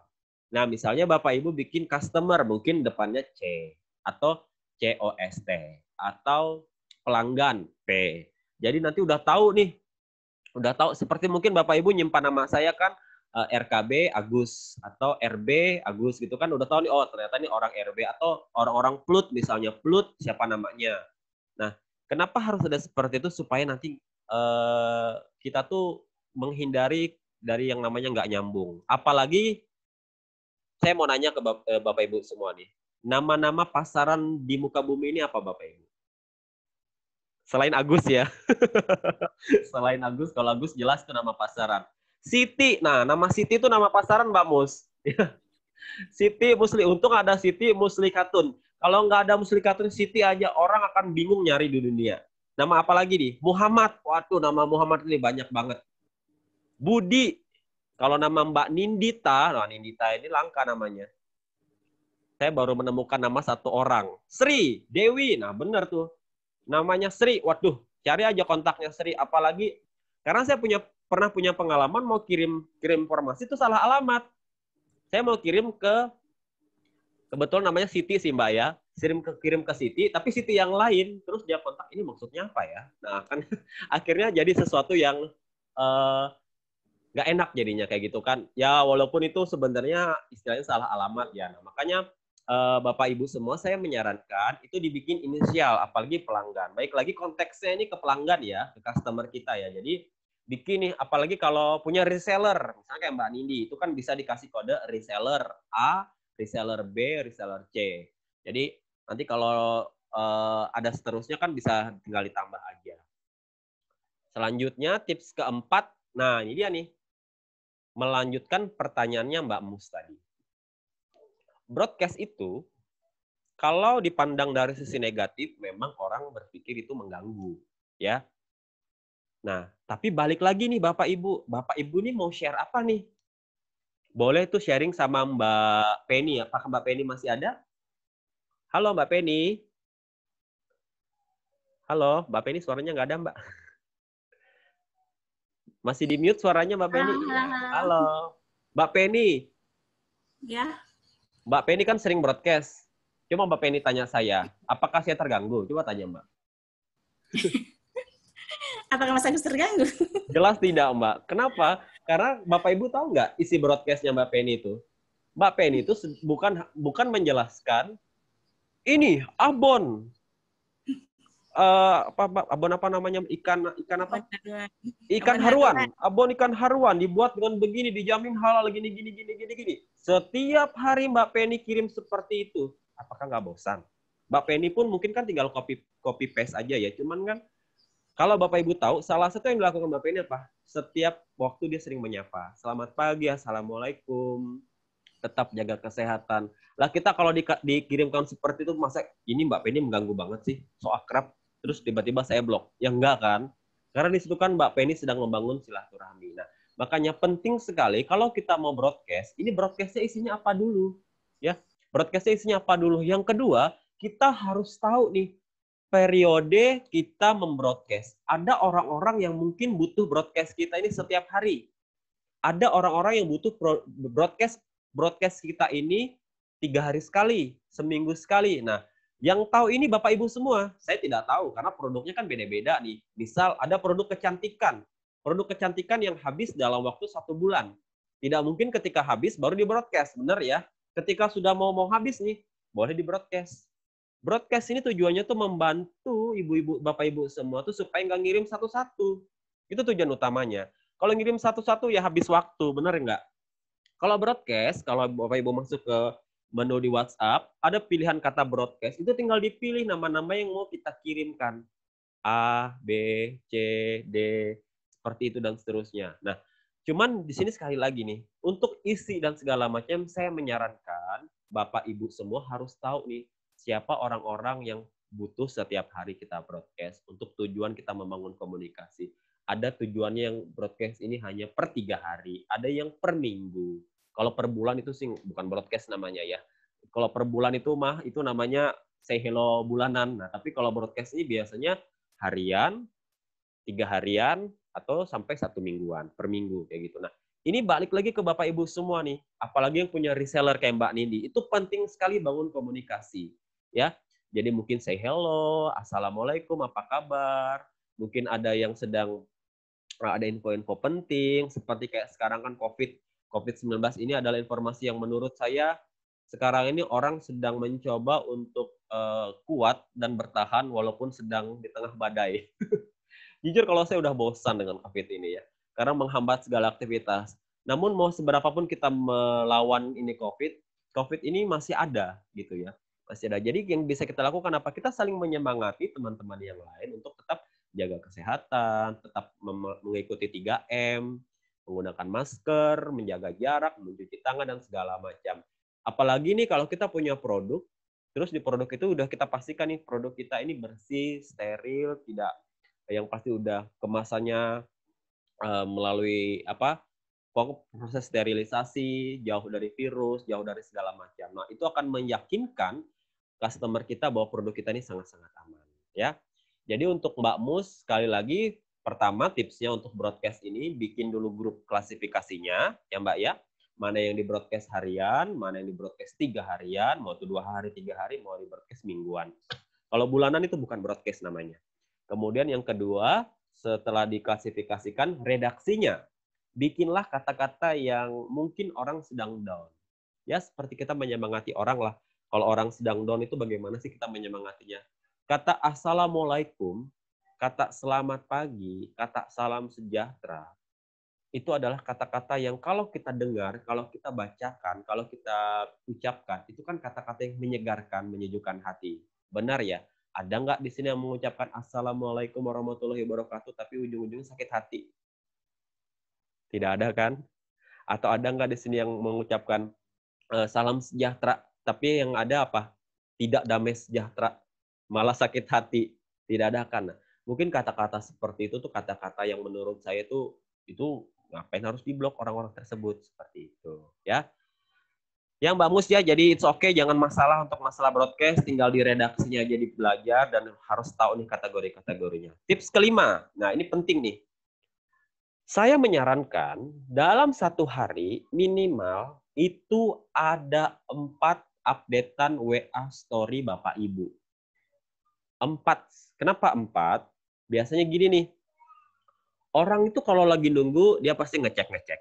Nah, misalnya Bapak Ibu bikin customer mungkin depannya C atau COST atau pelanggan P. Jadi nanti udah tahu nih, udah tahu seperti mungkin Bapak Ibu nyimpan nama saya kan eh, RKB Agus atau RB Agus gitu kan udah tahu nih oh ternyata ini orang RB atau orang-orang Plut misalnya Plut siapa namanya. Nah, kenapa harus ada seperti itu supaya nanti eh, kita tuh menghindari dari yang namanya nggak nyambung. Apalagi saya mau nanya ke eh, Bapak Ibu semua nih. Nama-nama pasaran di muka bumi ini apa Bapak Ibu? Selain Agus ya. Selain Agus, kalau Agus jelas itu nama pasaran. Siti, nah nama Siti itu nama pasaran Mbak Mus. Siti Musli, untung ada Siti Musli Katun. Kalau nggak ada Musli Katun, Siti aja orang akan bingung nyari di dunia. Nama apa lagi nih? Muhammad. Waktu nama Muhammad ini banyak banget. Budi. Kalau nama Mbak Nindita, nah Nindita ini langka namanya. Saya baru menemukan nama satu orang. Sri, Dewi. Nah bener tuh namanya Sri, waduh, cari aja kontaknya Sri. Apalagi karena saya punya pernah punya pengalaman mau kirim kirim informasi itu salah alamat. Saya mau kirim ke kebetulan namanya Siti sih Mbak ya. Kirim ke kirim ke Siti, tapi Siti yang lain. Terus dia kontak ini maksudnya apa ya? Nah kan akhirnya jadi sesuatu yang uh, nggak enak jadinya kayak gitu kan ya walaupun itu sebenarnya istilahnya salah alamat ya nah, makanya uh, Bapak Ibu semua, saya menyarankan itu dibikin inisial, apalagi pelanggan. Baik lagi konteksnya ini ke pelanggan ya, ke customer kita ya. Jadi bikin nih, apalagi kalau punya reseller, misalnya kayak Mbak Nindi, itu kan bisa dikasih kode reseller A, reseller B, reseller C. Jadi nanti kalau uh, ada seterusnya kan bisa tinggal ditambah aja. Selanjutnya tips keempat, nah ini dia nih, melanjutkan pertanyaannya Mbak Mus tadi broadcast itu kalau dipandang dari sisi negatif memang orang berpikir itu mengganggu, ya. Nah, tapi balik lagi nih Bapak Ibu. Bapak Ibu nih mau share apa nih? Boleh tuh sharing sama Mbak Penny. Ya. Apakah Mbak Penny masih ada? Halo Mbak Penny. Halo, Mbak Penny suaranya nggak ada Mbak. Masih di mute suaranya Mbak Penny. Halo. Halo. Mbak Penny. Ya. Mbak Penny kan sering broadcast. Cuma Mbak Penny tanya saya, apakah saya terganggu? Coba tanya Mbak. apakah Mas Agus terganggu? Jelas tidak Mbak. Kenapa? Karena Bapak Ibu tahu nggak isi broadcastnya Mbak Penny itu? Mbak Penny itu bukan bukan menjelaskan ini abon Eh, apa, apa abon apa namanya ikan ikan apa? Ikan haruan. Abon ikan haruan dibuat dengan begini dijamin halal gini gini gini gini gini. Setiap hari Mbak Penny kirim seperti itu. Apakah nggak bosan? Mbak Penny pun mungkin kan tinggal copy copy paste aja ya. Cuman kan kalau Bapak Ibu tahu, salah satu yang dilakukan mbak Penny apa? Setiap waktu dia sering menyapa. Selamat pagi, Assalamualaikum. Tetap jaga kesehatan. Lah kita kalau di, dikirimkan seperti itu, masa ini Mbak Penny mengganggu banget sih? So akrab terus tiba-tiba saya blok. Ya enggak kan? Karena di situ kan Mbak Penny sedang membangun silaturahmi. Nah, makanya penting sekali kalau kita mau broadcast, ini broadcastnya isinya apa dulu? Ya, broadcastnya isinya apa dulu? Yang kedua, kita harus tahu nih periode kita membroadcast. Ada orang-orang yang mungkin butuh broadcast kita ini setiap hari. Ada orang-orang yang butuh broadcast broadcast kita ini tiga hari sekali, seminggu sekali. Nah, yang tahu ini Bapak Ibu semua, saya tidak tahu karena produknya kan beda-beda nih. Misal ada produk kecantikan, produk kecantikan yang habis dalam waktu satu bulan. Tidak mungkin ketika habis baru di broadcast, benar ya? Ketika sudah mau mau habis nih, boleh di broadcast. Broadcast ini tujuannya tuh membantu ibu-ibu, bapak ibu semua tuh supaya nggak ngirim satu-satu. Itu tujuan utamanya. Kalau ngirim satu-satu ya habis waktu, benar nggak? Kalau broadcast, kalau bapak ibu masuk ke menu di WhatsApp, ada pilihan kata broadcast. Itu tinggal dipilih nama-nama yang mau kita kirimkan. A, B, C, D, seperti itu dan seterusnya. Nah, cuman di sini sekali lagi nih, untuk isi dan segala macam saya menyarankan Bapak Ibu semua harus tahu nih siapa orang-orang yang butuh setiap hari kita broadcast untuk tujuan kita membangun komunikasi. Ada tujuannya yang broadcast ini hanya per tiga hari, ada yang per minggu, kalau per bulan itu sih bukan broadcast namanya ya. Kalau per bulan itu mah itu namanya say hello bulanan. Nah, tapi kalau broadcast ini biasanya harian, tiga harian, atau sampai satu mingguan, per minggu, kayak gitu. Nah, ini balik lagi ke Bapak Ibu semua nih, apalagi yang punya reseller kayak Mbak Nindi, itu penting sekali bangun komunikasi. ya. Jadi mungkin say hello, assalamualaikum, apa kabar, mungkin ada yang sedang ah, ada info-info penting, seperti kayak sekarang kan COVID COVID-19 ini adalah informasi yang menurut saya sekarang ini orang sedang mencoba untuk uh, kuat dan bertahan walaupun sedang di tengah badai. Jujur kalau saya udah bosan dengan COVID ini ya, karena menghambat segala aktivitas. Namun mau seberapa pun kita melawan ini COVID, COVID ini masih ada gitu ya, masih ada. Jadi yang bisa kita lakukan apa? Kita saling menyemangati teman-teman yang lain untuk tetap jaga kesehatan, tetap mengikuti 3M, menggunakan masker, menjaga jarak, mencuci tangan dan segala macam. Apalagi nih kalau kita punya produk, terus di produk itu udah kita pastikan nih produk kita ini bersih, steril, tidak yang pasti udah kemasannya uh, melalui apa proses sterilisasi, jauh dari virus, jauh dari segala macam. Nah, itu akan meyakinkan customer kita bahwa produk kita ini sangat-sangat aman, ya. Jadi untuk Mbak Mus sekali lagi Pertama tipsnya untuk broadcast ini bikin dulu grup klasifikasinya ya Mbak ya. Mana yang di broadcast harian, mana yang di broadcast tiga harian, mau itu dua hari, tiga hari, mau di broadcast mingguan. Kalau bulanan itu bukan broadcast namanya. Kemudian yang kedua, setelah diklasifikasikan redaksinya, bikinlah kata-kata yang mungkin orang sedang down. Ya, seperti kita menyemangati orang lah. Kalau orang sedang down itu bagaimana sih kita menyemangatinya? Kata assalamualaikum kata selamat pagi, kata salam sejahtera, itu adalah kata-kata yang kalau kita dengar, kalau kita bacakan, kalau kita ucapkan, itu kan kata-kata yang menyegarkan, menyejukkan hati. Benar ya? Ada nggak di sini yang mengucapkan Assalamualaikum warahmatullahi wabarakatuh, tapi ujung-ujungnya sakit hati? Tidak ada kan? Atau ada nggak di sini yang mengucapkan eh, salam sejahtera, tapi yang ada apa? Tidak damai sejahtera, malah sakit hati. Tidak ada kan? Nah, mungkin kata-kata seperti itu tuh kata-kata yang menurut saya tuh itu ngapain harus diblok orang-orang tersebut seperti itu ya yang Mbak ya, jadi it's okay, jangan masalah untuk masalah broadcast, tinggal di redaksinya jadi belajar dan harus tahu nih kategori-kategorinya. Tips kelima, nah ini penting nih. Saya menyarankan dalam satu hari minimal itu ada empat updatean WA story Bapak Ibu. Empat. Kenapa empat? biasanya gini nih, orang itu kalau lagi nunggu dia pasti ngecek-ngecek.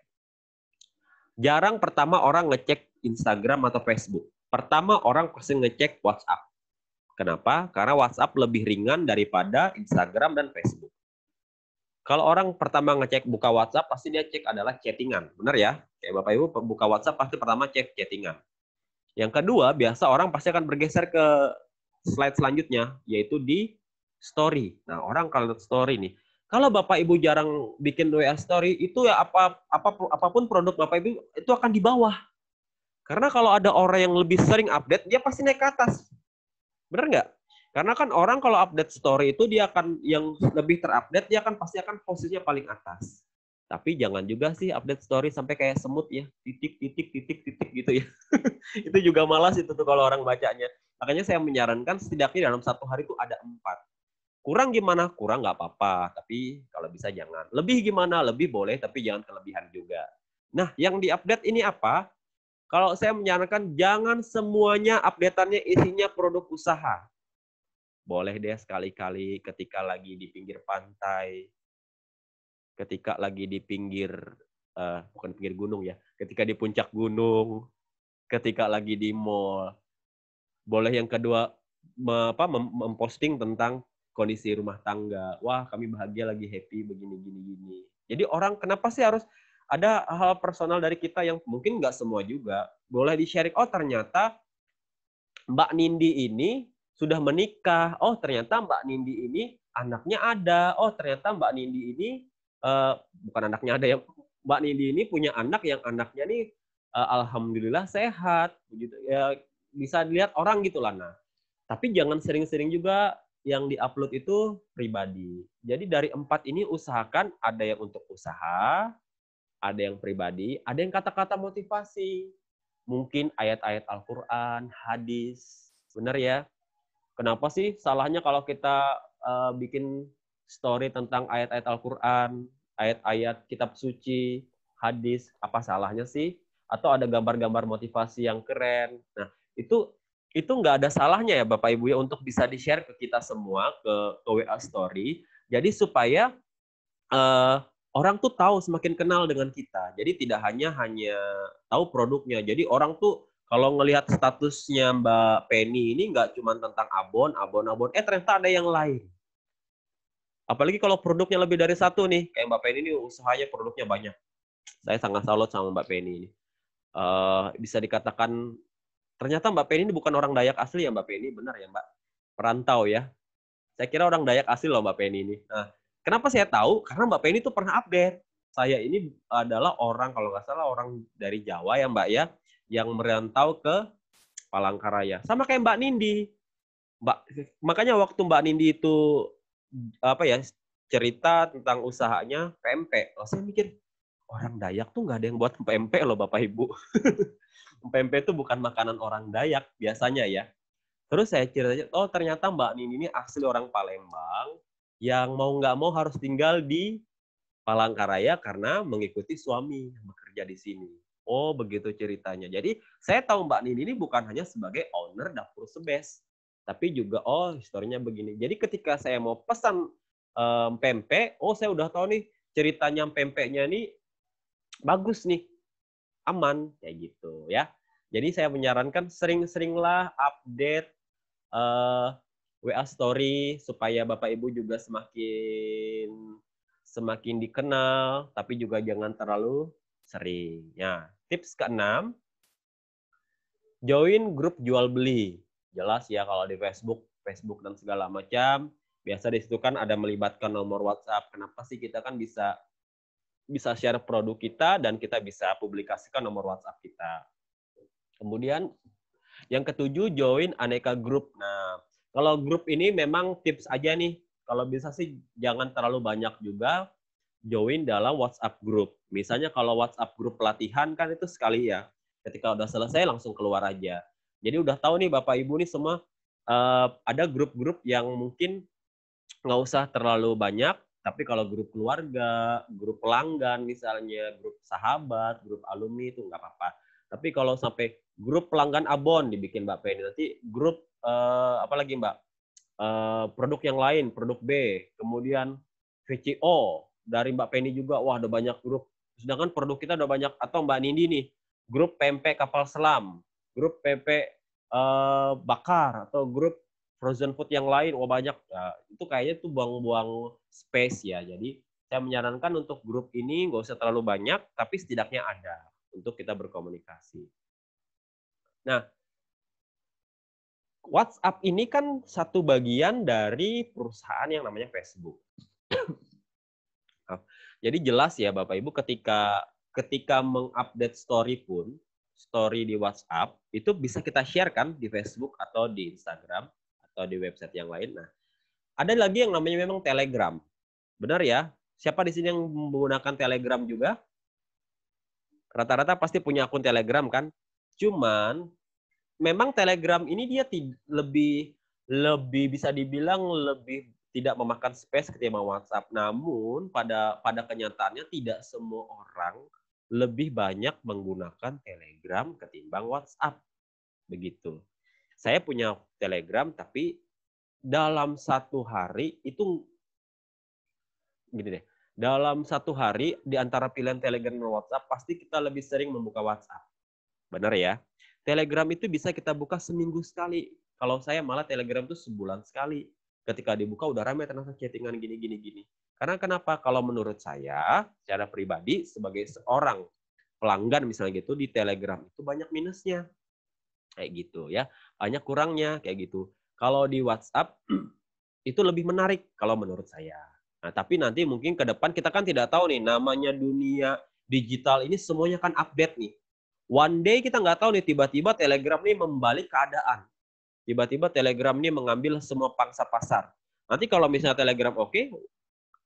Jarang pertama orang ngecek Instagram atau Facebook. Pertama orang pasti ngecek WhatsApp. Kenapa? Karena WhatsApp lebih ringan daripada Instagram dan Facebook. Kalau orang pertama ngecek buka WhatsApp, pasti dia cek adalah chattingan. Benar ya? Kayak Bapak Ibu buka WhatsApp pasti pertama cek chattingan. Yang kedua, biasa orang pasti akan bergeser ke slide selanjutnya, yaitu di story. Nah, orang kalau story nih, kalau Bapak Ibu jarang bikin WA story, itu ya apa, apa apapun produk Bapak Ibu itu akan di bawah. Karena kalau ada orang yang lebih sering update, dia pasti naik ke atas. Benar nggak? Karena kan orang kalau update story itu dia akan yang lebih terupdate, dia akan pasti akan posisinya paling atas. Tapi jangan juga sih update story sampai kayak semut ya, titik, titik, titik, titik gitu ya. itu juga malas itu tuh kalau orang bacanya. Makanya saya menyarankan setidaknya dalam satu hari itu ada empat kurang gimana kurang nggak apa-apa tapi kalau bisa jangan lebih gimana lebih boleh tapi jangan kelebihan juga nah yang diupdate ini apa kalau saya menyarankan jangan semuanya updateannya isinya produk usaha boleh deh sekali-kali ketika lagi di pinggir pantai ketika lagi di pinggir uh, bukan pinggir gunung ya ketika di puncak gunung ketika lagi di mall boleh yang kedua me, apa, memposting tentang kondisi rumah tangga. Wah, kami bahagia lagi happy begini gini gini. Jadi orang kenapa sih harus ada hal personal dari kita yang mungkin nggak semua juga boleh di share Oh ternyata Mbak Nindi ini sudah menikah. Oh ternyata Mbak Nindi ini anaknya ada. Oh ternyata Mbak Nindi ini uh, bukan anaknya ada ya. Mbak Nindi ini punya anak yang anaknya nih uh, alhamdulillah sehat. Begitu ya bisa dilihat orang gitulah nah. Tapi jangan sering-sering juga yang diupload itu pribadi. Jadi dari empat ini usahakan ada yang untuk usaha, ada yang pribadi, ada yang kata-kata motivasi. Mungkin ayat-ayat Al-Quran, hadis. Benar ya? Kenapa sih salahnya kalau kita uh, bikin story tentang ayat-ayat Al-Quran, ayat-ayat kitab suci, hadis, apa salahnya sih? Atau ada gambar-gambar motivasi yang keren. Nah, itu itu nggak ada salahnya ya Bapak Ibu ya untuk bisa di-share ke kita semua ke, ke WA story. Jadi supaya uh, orang tuh tahu semakin kenal dengan kita. Jadi tidak hanya hanya tahu produknya. Jadi orang tuh kalau ngelihat statusnya Mbak Penny ini nggak cuma tentang abon, abon, abon. Eh ternyata ada yang lain. Apalagi kalau produknya lebih dari satu nih, kayak Mbak Penny ini usahanya produknya banyak. Saya sangat salut sama Mbak Penny ini. Uh, bisa dikatakan Ternyata Mbak Penny ini bukan orang Dayak asli ya Mbak Penny, benar ya Mbak? Perantau ya. Saya kira orang Dayak asli loh Mbak Penny ini. Nah, kenapa saya tahu? Karena Mbak Penny itu pernah update. Saya ini adalah orang kalau nggak salah orang dari Jawa ya Mbak ya, yang merantau ke Palangkaraya. Sama kayak Mbak Nindi. Mbak makanya waktu Mbak Nindi itu apa ya cerita tentang usahanya PMP. Oh saya mikir orang Dayak tuh nggak ada yang buat pempek loh Bapak Ibu. pempek itu bukan makanan orang Dayak biasanya ya. Terus saya ceritanya, oh ternyata Mbak Nini ini asli orang Palembang yang mau nggak mau harus tinggal di Palangkaraya karena mengikuti suami yang bekerja di sini. Oh begitu ceritanya. Jadi saya tahu Mbak Nini ini bukan hanya sebagai owner dapur sebes, tapi juga oh historinya begini. Jadi ketika saya mau pesan um, pempek, oh saya udah tahu nih ceritanya pempeknya ini bagus nih, aman kayak gitu ya. Jadi saya menyarankan sering-seringlah update uh, eh, WA story supaya Bapak Ibu juga semakin semakin dikenal, tapi juga jangan terlalu sering. Ya, tips keenam, join grup jual beli. Jelas ya kalau di Facebook, Facebook dan segala macam, biasa di situ kan ada melibatkan nomor WhatsApp. Kenapa sih kita kan bisa bisa share produk kita dan kita bisa publikasikan nomor WhatsApp kita. Kemudian yang ketujuh join aneka grup. Nah, kalau grup ini memang tips aja nih. Kalau bisa sih jangan terlalu banyak juga join dalam WhatsApp grup. Misalnya kalau WhatsApp grup pelatihan kan itu sekali ya. Ketika udah selesai langsung keluar aja. Jadi udah tahu nih Bapak Ibu nih semua eh, ada grup-grup yang mungkin nggak usah terlalu banyak tapi kalau grup keluarga, grup pelanggan misalnya, grup sahabat, grup alumni itu nggak apa-apa. Tapi kalau sampai grup pelanggan abon dibikin Mbak Penny, nanti grup eh, apa lagi Mbak? Eh, produk yang lain, produk B, kemudian VCO dari Mbak Penny juga, wah ada banyak grup. Sedangkan produk kita ada banyak, atau Mbak Nindi nih, grup PMP kapal selam, grup PP eh, bakar, atau grup frozen food yang lain, wah oh, banyak. Nah, itu kayaknya tuh buang-buang space ya. Jadi saya menyarankan untuk grup ini nggak usah terlalu banyak, tapi setidaknya ada untuk kita berkomunikasi. Nah, WhatsApp ini kan satu bagian dari perusahaan yang namanya Facebook. Jadi jelas ya Bapak Ibu ketika ketika mengupdate story pun story di WhatsApp itu bisa kita share kan di Facebook atau di Instagram atau di website yang lain. Nah, ada lagi yang namanya memang Telegram. Benar ya? Siapa di sini yang menggunakan Telegram juga? Rata-rata pasti punya akun Telegram kan? Cuman memang Telegram ini dia lebih lebih bisa dibilang lebih tidak memakan space ketimbang WhatsApp. Namun pada pada kenyataannya tidak semua orang lebih banyak menggunakan Telegram ketimbang WhatsApp. Begitu. Saya punya Telegram tapi dalam satu hari itu gini deh. Dalam satu hari di antara pilihan Telegram dan WhatsApp pasti kita lebih sering membuka WhatsApp. Benar ya? Telegram itu bisa kita buka seminggu sekali. Kalau saya malah Telegram itu sebulan sekali. Ketika dibuka udah ramai transaksi chattingan gini gini gini. Karena kenapa? Kalau menurut saya secara pribadi sebagai seorang pelanggan misalnya gitu di Telegram itu banyak minusnya kayak gitu ya banyak kurangnya kayak gitu. Kalau di WhatsApp itu lebih menarik kalau menurut saya. Nah, tapi nanti mungkin ke depan kita kan tidak tahu nih namanya dunia digital ini semuanya kan update nih. One day kita nggak tahu nih tiba-tiba Telegram nih membalik keadaan. Tiba-tiba Telegram nih mengambil semua pangsa pasar. Nanti kalau misalnya Telegram oke, okay,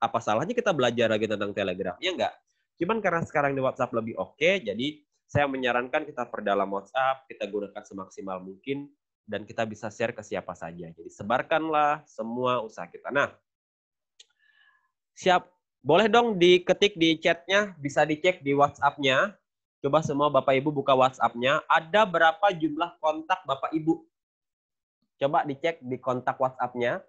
apa salahnya kita belajar lagi tentang Telegram? Ya enggak. Cuman karena sekarang di WhatsApp lebih oke, okay, jadi saya menyarankan kita perdalam WhatsApp, kita gunakan semaksimal mungkin dan kita bisa share ke siapa saja. Jadi sebarkanlah semua usaha kita. Nah, siap. Boleh dong diketik di chatnya, bisa dicek di WhatsApp-nya. Coba semua Bapak Ibu buka WhatsApp-nya. Ada berapa jumlah kontak Bapak Ibu? Coba dicek di kontak WhatsApp-nya.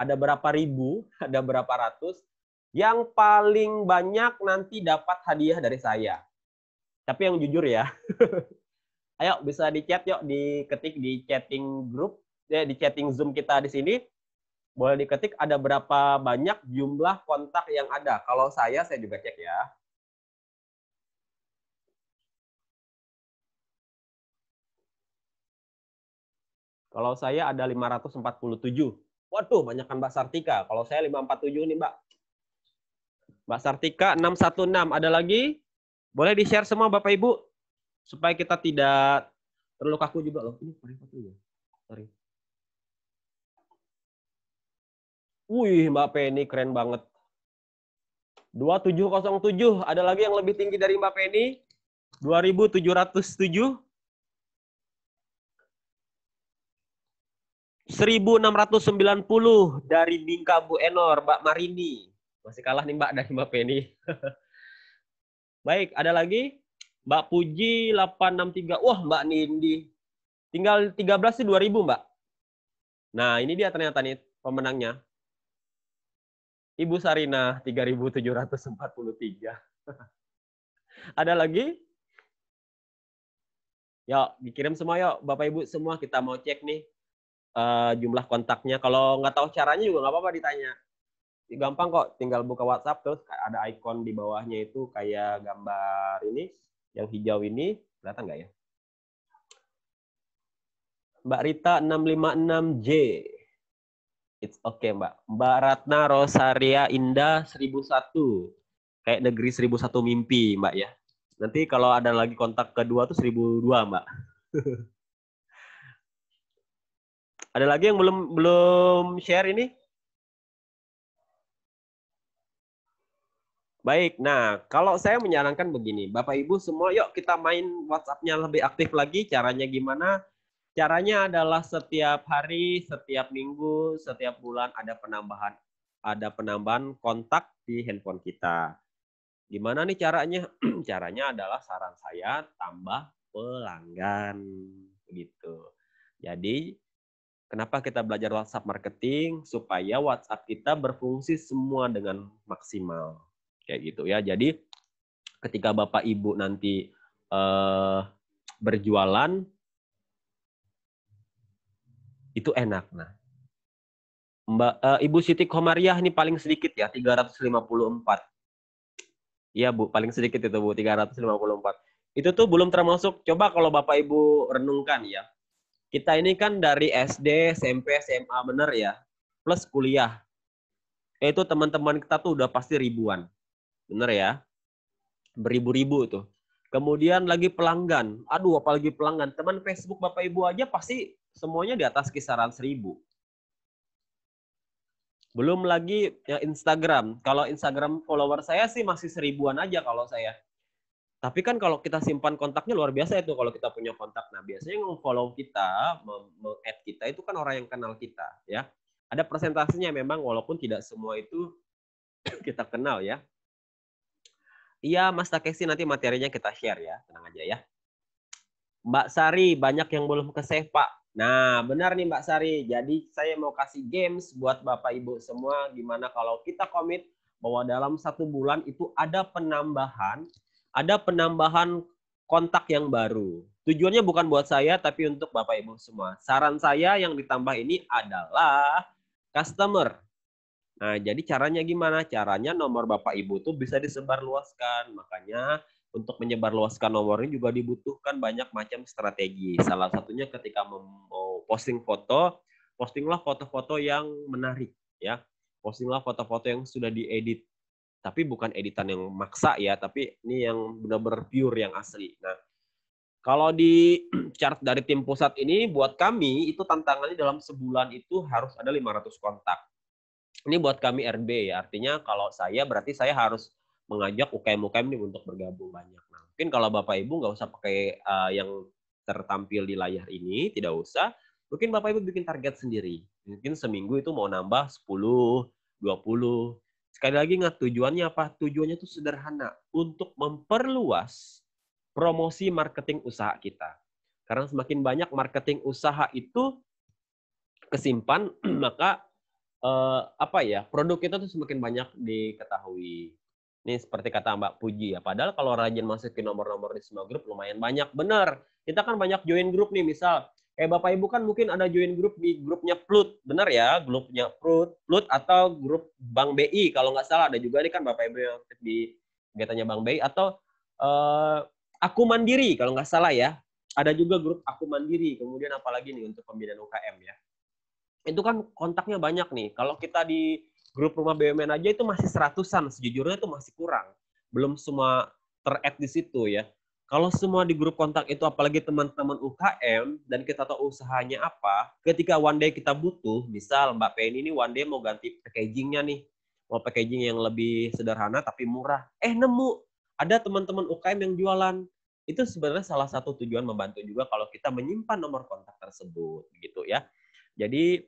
Ada berapa ribu, ada berapa ratus. Yang paling banyak nanti dapat hadiah dari saya. Tapi yang jujur ya. ayo bisa di chat yuk diketik di chatting group, ya di chatting zoom kita di sini boleh diketik ada berapa banyak jumlah kontak yang ada kalau saya saya juga cek ya Kalau saya ada 547. Waduh, banyak kan Mbak Sartika. Kalau saya 547 nih, Mbak. Mbak Sartika 616. Ada lagi? Boleh di-share semua Bapak Ibu? supaya kita tidak terlalu kaku juga loh. Ini paling kaku ya. Sorry. Wih, Mbak Penny keren banget. 2707, ada lagi yang lebih tinggi dari Mbak Penny? 2707. 1690 dari Bingka Bu Enor, Mbak Marini. Masih kalah nih Mbak dari Mbak Penny. Baik, ada lagi? Mbak Puji 863. Wah, Mbak Nindi. Tinggal 13 sih 2000, Mbak. Nah, ini dia ternyata nih pemenangnya. Ibu Sarina 3743. Ada lagi? Ya, dikirim semua yuk Bapak Ibu semua kita mau cek nih uh, jumlah kontaknya. Kalau nggak tahu caranya juga nggak apa-apa ditanya. Gampang kok, tinggal buka WhatsApp terus ada ikon di bawahnya itu kayak gambar ini yang hijau ini kelihatan nggak ya? Mbak Rita 656J. It's okay, Mbak. Mbak Ratna Rosaria Indah 1001. Kayak negeri 1001 mimpi, Mbak ya. Nanti kalau ada lagi kontak kedua tuh 1002, Mbak. ada lagi yang belum belum share ini? Baik, nah kalau saya menyarankan begini, Bapak Ibu semua yuk kita main WhatsApp-nya lebih aktif lagi, caranya gimana? Caranya adalah setiap hari, setiap minggu, setiap bulan ada penambahan ada penambahan kontak di handphone kita. Gimana nih caranya? caranya adalah saran saya tambah pelanggan gitu. Jadi kenapa kita belajar WhatsApp marketing supaya WhatsApp kita berfungsi semua dengan maksimal kayak gitu ya. Jadi ketika Bapak Ibu nanti eh, berjualan itu enak nah. Mbak eh, Ibu Siti Komariah ini paling sedikit ya 354. Iya Bu, paling sedikit itu Bu 354. Itu tuh belum termasuk coba kalau Bapak Ibu renungkan ya. Kita ini kan dari SD, SMP, SMA bener ya. Plus kuliah. Itu teman-teman kita tuh udah pasti ribuan Bener ya? Beribu-ribu itu Kemudian lagi pelanggan. Aduh, apalagi pelanggan. Teman Facebook Bapak Ibu aja pasti semuanya di atas kisaran seribu. Belum lagi yang Instagram. Kalau Instagram follower saya sih masih seribuan aja kalau saya. Tapi kan kalau kita simpan kontaknya luar biasa itu kalau kita punya kontak. Nah biasanya yang follow kita, meng-add kita itu kan orang yang kenal kita ya. Ada persentasenya memang walaupun tidak semua itu kita kenal ya. Iya, Mas Takeshi nanti materinya kita share ya, tenang aja ya. Mbak Sari, banyak yang belum ke save, Pak. Nah, benar nih Mbak Sari. Jadi saya mau kasih games buat Bapak Ibu semua gimana kalau kita komit bahwa dalam satu bulan itu ada penambahan, ada penambahan kontak yang baru. Tujuannya bukan buat saya, tapi untuk Bapak Ibu semua. Saran saya yang ditambah ini adalah customer. Nah, jadi caranya gimana? Caranya nomor Bapak Ibu tuh bisa disebarluaskan. Makanya untuk menyebarluaskan nomor ini juga dibutuhkan banyak macam strategi. Salah satunya ketika mau posting foto, postinglah foto-foto yang menarik ya. Postinglah foto-foto yang sudah diedit. Tapi bukan editan yang maksa ya, tapi ini yang benar-benar pure yang asli. Nah, kalau di chart dari tim pusat ini buat kami itu tantangannya dalam sebulan itu harus ada 500 kontak ini buat kami RB ya, artinya kalau saya berarti saya harus mengajak UKM-UKM ini untuk bergabung banyak. Nah, mungkin kalau Bapak Ibu nggak usah pakai uh, yang tertampil di layar ini, tidak usah. Mungkin Bapak Ibu bikin target sendiri. Mungkin seminggu itu mau nambah 10, 20. Sekali lagi nggak tujuannya apa? Tujuannya itu sederhana, untuk memperluas promosi marketing usaha kita. Karena semakin banyak marketing usaha itu kesimpan, maka uh, apa ya produk kita tuh semakin banyak diketahui. Ini seperti kata Mbak Puji ya. Padahal kalau rajin masukin nomor-nomor di semua grup lumayan banyak. benar Kita kan banyak join grup nih misal. Eh Bapak Ibu kan mungkin ada join grup di grupnya Plut. benar ya, grupnya Plut, Plut atau grup Bank BI. Kalau nggak salah ada juga nih kan Bapak Ibu yang aktif di kegiatannya Bank BI. Atau eh, Aku Mandiri kalau nggak salah ya. Ada juga grup Aku Mandiri. Kemudian apalagi nih untuk pembinaan UKM ya itu kan kontaknya banyak nih. Kalau kita di grup rumah BUMN aja itu masih seratusan, sejujurnya itu masih kurang. Belum semua teradd di situ ya. Kalau semua di grup kontak itu apalagi teman-teman UKM dan kita tahu usahanya apa, ketika one day kita butuh, misal Mbak Penny ini one day mau ganti packagingnya nih, mau packaging yang lebih sederhana tapi murah. Eh nemu ada teman-teman UKM yang jualan. Itu sebenarnya salah satu tujuan membantu juga kalau kita menyimpan nomor kontak tersebut gitu ya. Jadi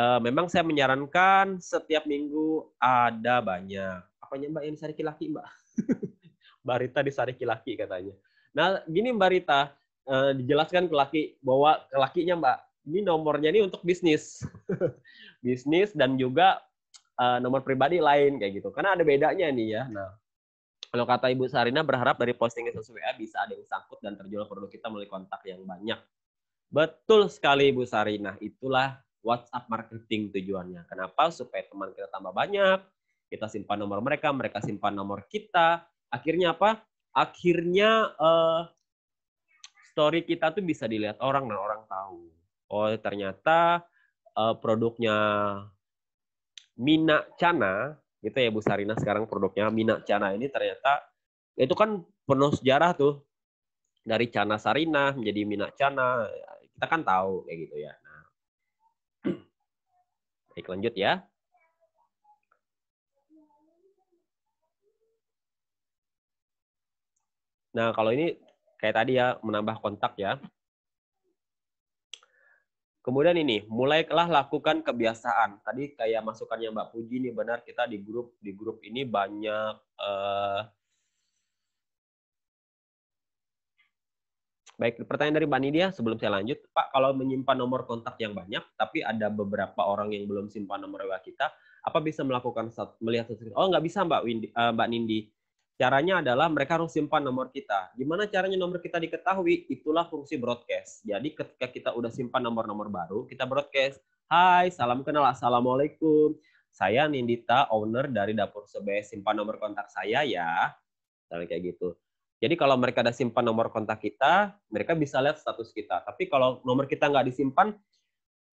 uh, memang saya menyarankan setiap minggu ada banyak. Apanya Mbak yang disariki laki Mbak? Mbak disariki laki katanya. Nah gini Mbak Rita, uh, dijelaskan ke laki bahwa ke lakinya Mbak, ini nomornya ini untuk bisnis. bisnis dan juga uh, nomor pribadi lain kayak gitu. Karena ada bedanya nih ya. Nah, kalau kata Ibu Sarina berharap dari posting sosial WA bisa ada yang sangkut dan terjual produk kita melalui kontak yang banyak. Betul sekali Ibu Sarina, itulah WhatsApp marketing tujuannya. Kenapa? Supaya teman kita tambah banyak, kita simpan nomor mereka, mereka simpan nomor kita. Akhirnya apa? Akhirnya uh, story kita tuh bisa dilihat orang dan orang tahu. Oh ternyata uh, produknya Mina Cana, gitu ya Bu Sarina sekarang produknya Mina Cana ini ternyata itu kan penuh sejarah tuh dari Cana Sarina menjadi Mina Cana. Kita kan tahu kayak gitu ya. Klik lanjut ya. Nah, kalau ini kayak tadi ya, menambah kontak ya. Kemudian ini, mulailah lakukan kebiasaan. Tadi kayak masukannya Mbak Puji ini benar kita di grup di grup ini banyak eh, Baik, pertanyaan dari Mbak Nidia sebelum saya lanjut. Pak, kalau menyimpan nomor kontak yang banyak, tapi ada beberapa orang yang belum simpan nomor WA kita, apa bisa melakukan melihat screen? Oh, nggak bisa Mbak, Windy, eh, Mbak Nindi. Caranya adalah mereka harus simpan nomor kita. Gimana caranya nomor kita diketahui? Itulah fungsi broadcast. Jadi ketika kita udah simpan nomor-nomor baru, kita broadcast. Hai, salam kenal, Assalamualaikum. Saya Nindita, owner dari Dapur Sebe. Simpan nomor kontak saya ya. Misalnya kayak gitu. Jadi kalau mereka ada simpan nomor kontak kita, mereka bisa lihat status kita. Tapi kalau nomor kita nggak disimpan,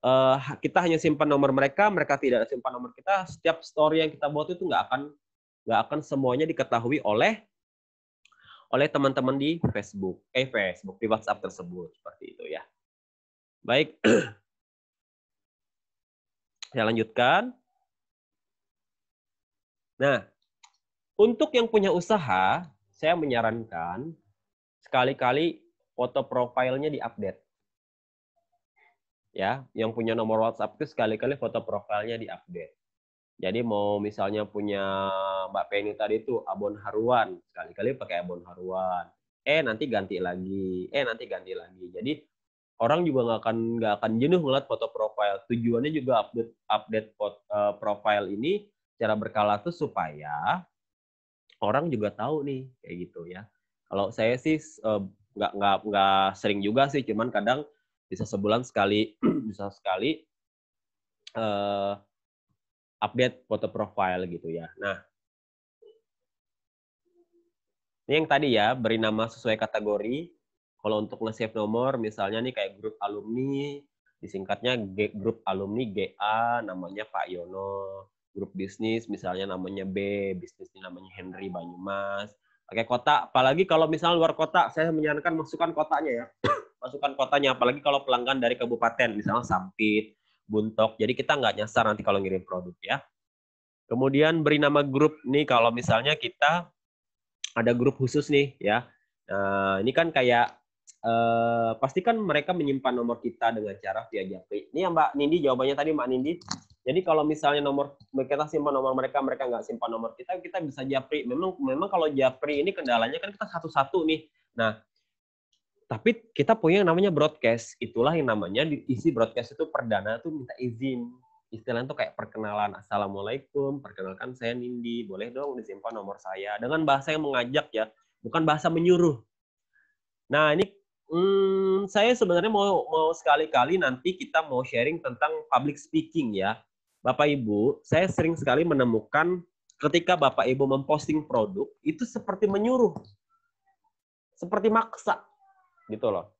eh, kita hanya simpan nomor mereka, mereka tidak simpan nomor kita. Setiap story yang kita buat itu nggak akan nggak akan semuanya diketahui oleh oleh teman-teman di Facebook, eh Facebook di WhatsApp tersebut seperti itu ya. Baik, saya lanjutkan. Nah, untuk yang punya usaha, saya menyarankan sekali-kali foto profilnya diupdate. Ya, yang punya nomor WhatsApp itu sekali-kali foto profilnya diupdate. Jadi mau misalnya punya Mbak Penny tadi itu abon haruan, sekali-kali pakai abon haruan. Eh nanti ganti lagi, eh nanti ganti lagi. Jadi orang juga nggak akan nggak akan jenuh ngeliat foto profil. Tujuannya juga update update eh, profil ini secara berkala tuh supaya orang juga tahu nih kayak gitu ya. Kalau saya sih eh, nggak uh, nggak nggak sering juga sih, cuman kadang bisa sebulan sekali bisa sekali uh, update foto profile gitu ya. Nah, ini yang tadi ya beri nama sesuai kategori. Kalau untuk nge-save nomor, misalnya nih kayak grup alumni, disingkatnya G, grup alumni GA, namanya Pak Yono grup bisnis misalnya namanya B, bisnisnya namanya Henry Banyumas. Pakai kota, apalagi kalau misalnya luar kota, saya menyarankan masukkan kotanya ya. masukkan kotanya, apalagi kalau pelanggan dari kabupaten, misalnya Sampit, Buntok. Jadi kita nggak nyasar nanti kalau ngirim produk ya. Kemudian beri nama grup nih kalau misalnya kita ada grup khusus nih ya. Nah, ini kan kayak uh, eh, pastikan mereka menyimpan nomor kita dengan cara via japri. Ini yang Mbak Nindi jawabannya tadi Mbak Nindi. Jadi kalau misalnya nomor kita simpan nomor mereka, mereka nggak simpan nomor kita, kita bisa japri. Memang memang kalau japri ini kendalanya kan kita satu-satu nih. Nah, tapi kita punya yang namanya broadcast. Itulah yang namanya isi broadcast itu perdana tuh minta izin. Istilahnya tuh kayak perkenalan. Assalamualaikum, perkenalkan saya Nindi. Boleh dong disimpan nomor saya. Dengan bahasa yang mengajak ya. Bukan bahasa menyuruh. Nah, ini Hmm, saya sebenarnya mau mau sekali-kali nanti kita mau sharing tentang public speaking ya. Bapak Ibu, saya sering sekali menemukan ketika Bapak Ibu memposting produk itu seperti menyuruh. Seperti maksa gitu loh.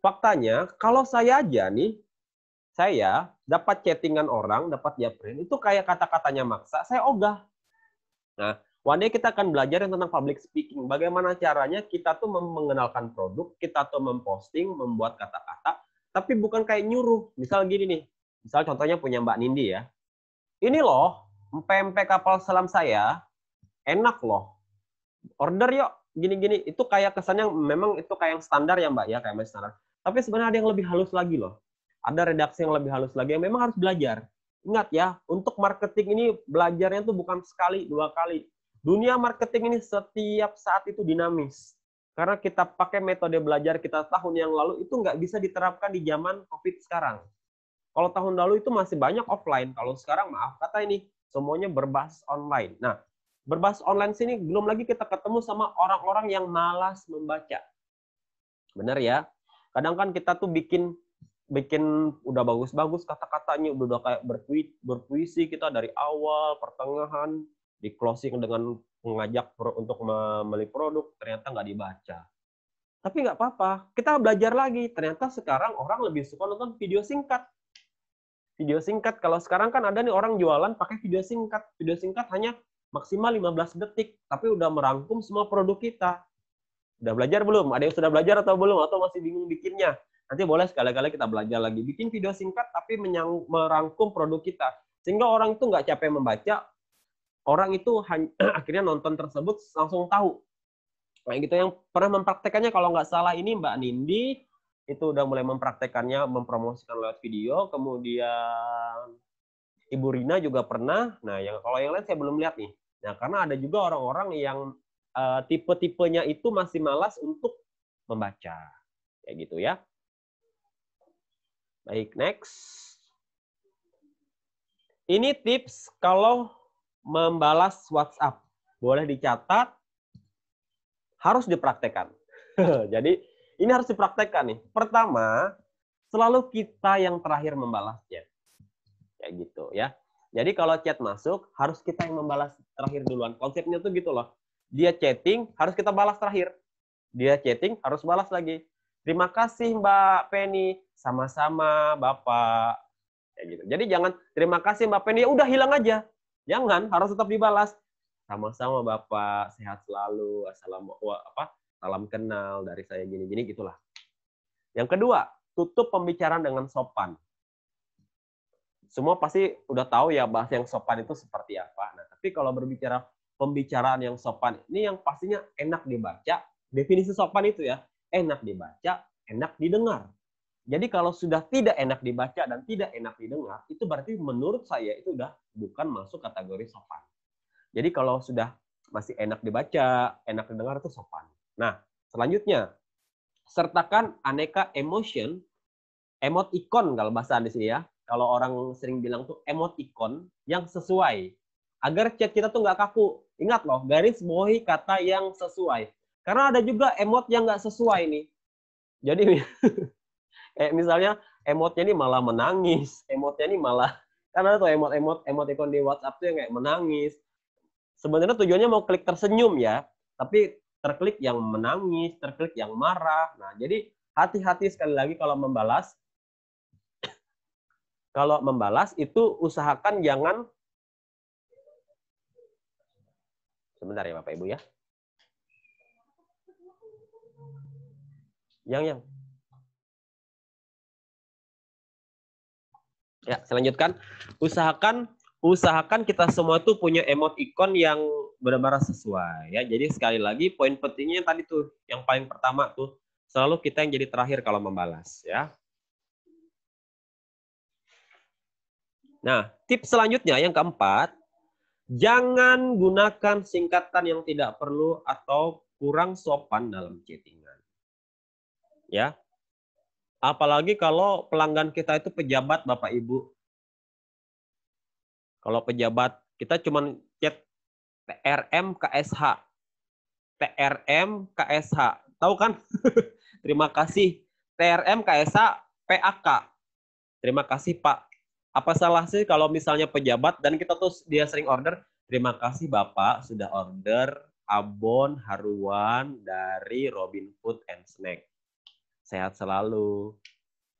Faktanya kalau saya aja nih saya dapat chattingan orang, dapat japrin itu kayak kata-katanya maksa, saya ogah. Nah, One day kita akan belajar tentang public speaking. Bagaimana caranya kita tuh mengenalkan produk, kita tuh memposting, membuat kata-kata, tapi bukan kayak nyuruh. Misal gini nih, misal contohnya punya Mbak Nindi ya. Ini loh, pempek kapal selam saya, enak loh. Order yuk, gini-gini. Itu kayak kesannya memang itu kayak yang standar ya Mbak ya, kayak standar. Tapi sebenarnya ada yang lebih halus lagi loh. Ada redaksi yang lebih halus lagi yang memang harus belajar. Ingat ya, untuk marketing ini belajarnya tuh bukan sekali, dua kali Dunia marketing ini setiap saat itu dinamis. Karena kita pakai metode belajar kita tahun yang lalu itu nggak bisa diterapkan di zaman COVID sekarang. Kalau tahun lalu itu masih banyak offline, kalau sekarang maaf kata ini semuanya berbasis online. Nah, berbasis online sini belum lagi kita ketemu sama orang-orang yang malas membaca. Benar ya? Kadang kan kita tuh bikin bikin udah bagus-bagus kata-katanya udah kayak berpuisi, kita dari awal, pertengahan, di closing dengan mengajak untuk membeli produk ternyata nggak dibaca. Tapi nggak apa-apa, kita belajar lagi. Ternyata sekarang orang lebih suka nonton video singkat. Video singkat, kalau sekarang kan ada nih orang jualan pakai video singkat. Video singkat hanya maksimal 15 detik, tapi udah merangkum semua produk kita. Udah belajar belum? Ada yang sudah belajar atau belum? Atau masih bingung bikinnya? Nanti boleh sekali-kali kita belajar lagi. Bikin video singkat tapi merangkum produk kita. Sehingga orang itu nggak capek membaca, orang itu akhirnya nonton tersebut langsung tahu. nah, gitu yang pernah mempraktekannya kalau nggak salah ini Mbak Nindi itu udah mulai mempraktekannya mempromosikan lewat video, kemudian Ibu Rina juga pernah. Nah, yang kalau yang lain saya belum lihat nih. Nah, karena ada juga orang-orang yang uh, tipe-tipenya itu masih malas untuk membaca. Kayak gitu ya. Baik, next. Ini tips kalau membalas WhatsApp. Boleh dicatat, harus dipraktekkan. Jadi ini harus dipraktekkan nih. Pertama, selalu kita yang terakhir membalasnya. kayak gitu ya. Jadi kalau chat masuk, harus kita yang membalas terakhir duluan. Konsepnya tuh gitu loh. Dia chatting, harus kita balas terakhir. Dia chatting, harus balas lagi. Terima kasih Mbak Penny. Sama-sama Bapak. kayak gitu. Jadi jangan terima kasih Mbak Penny, ya udah hilang aja. Jangan, harus tetap dibalas. Sama-sama Bapak, sehat selalu. Assalamualaikum, apa? Salam kenal dari saya gini-gini gitulah. Yang kedua, tutup pembicaraan dengan sopan. Semua pasti udah tahu ya bahas yang sopan itu seperti apa. Nah, tapi kalau berbicara pembicaraan yang sopan, ini yang pastinya enak dibaca. Definisi sopan itu ya, enak dibaca, enak didengar. Jadi kalau sudah tidak enak dibaca dan tidak enak didengar, itu berarti menurut saya itu udah bukan masuk kategori sopan. Jadi kalau sudah masih enak dibaca, enak didengar itu sopan. Nah, selanjutnya sertakan aneka emotion, emoticon kalau bahasa di sini ya. Kalau orang sering bilang tuh emoticon yang sesuai agar chat kita tuh nggak kaku. Ingat loh, garis bawahi kata yang sesuai. Karena ada juga emot yang nggak sesuai nih. Jadi eh misalnya emotnya ini malah menangis emotnya ini malah karena tuh emot-emot emot ikon di WhatsApp tuh yang kayak menangis sebenarnya tujuannya mau klik tersenyum ya tapi terklik yang menangis terklik yang marah nah jadi hati-hati sekali lagi kalau membalas kalau membalas itu usahakan jangan sebentar ya Bapak Ibu ya. Yang yang Ya, saya lanjutkan. Usahakan usahakan kita semua tuh punya emot ikon yang benar-benar sesuai ya. Jadi sekali lagi poin pentingnya tadi tuh yang paling pertama tuh selalu kita yang jadi terakhir kalau membalas ya. Nah, tips selanjutnya yang keempat, jangan gunakan singkatan yang tidak perlu atau kurang sopan dalam chattingan. Ya, Apalagi kalau pelanggan kita itu pejabat Bapak Ibu. Kalau pejabat kita cuma chat TRM KSH. TRM KSH. Tahu kan? Terima kasih. TRM KSH PAK. Terima kasih Pak. Apa salah sih kalau misalnya pejabat dan kita terus dia sering order, terima kasih Bapak sudah order abon haruan dari Robin Food and Snack sehat selalu.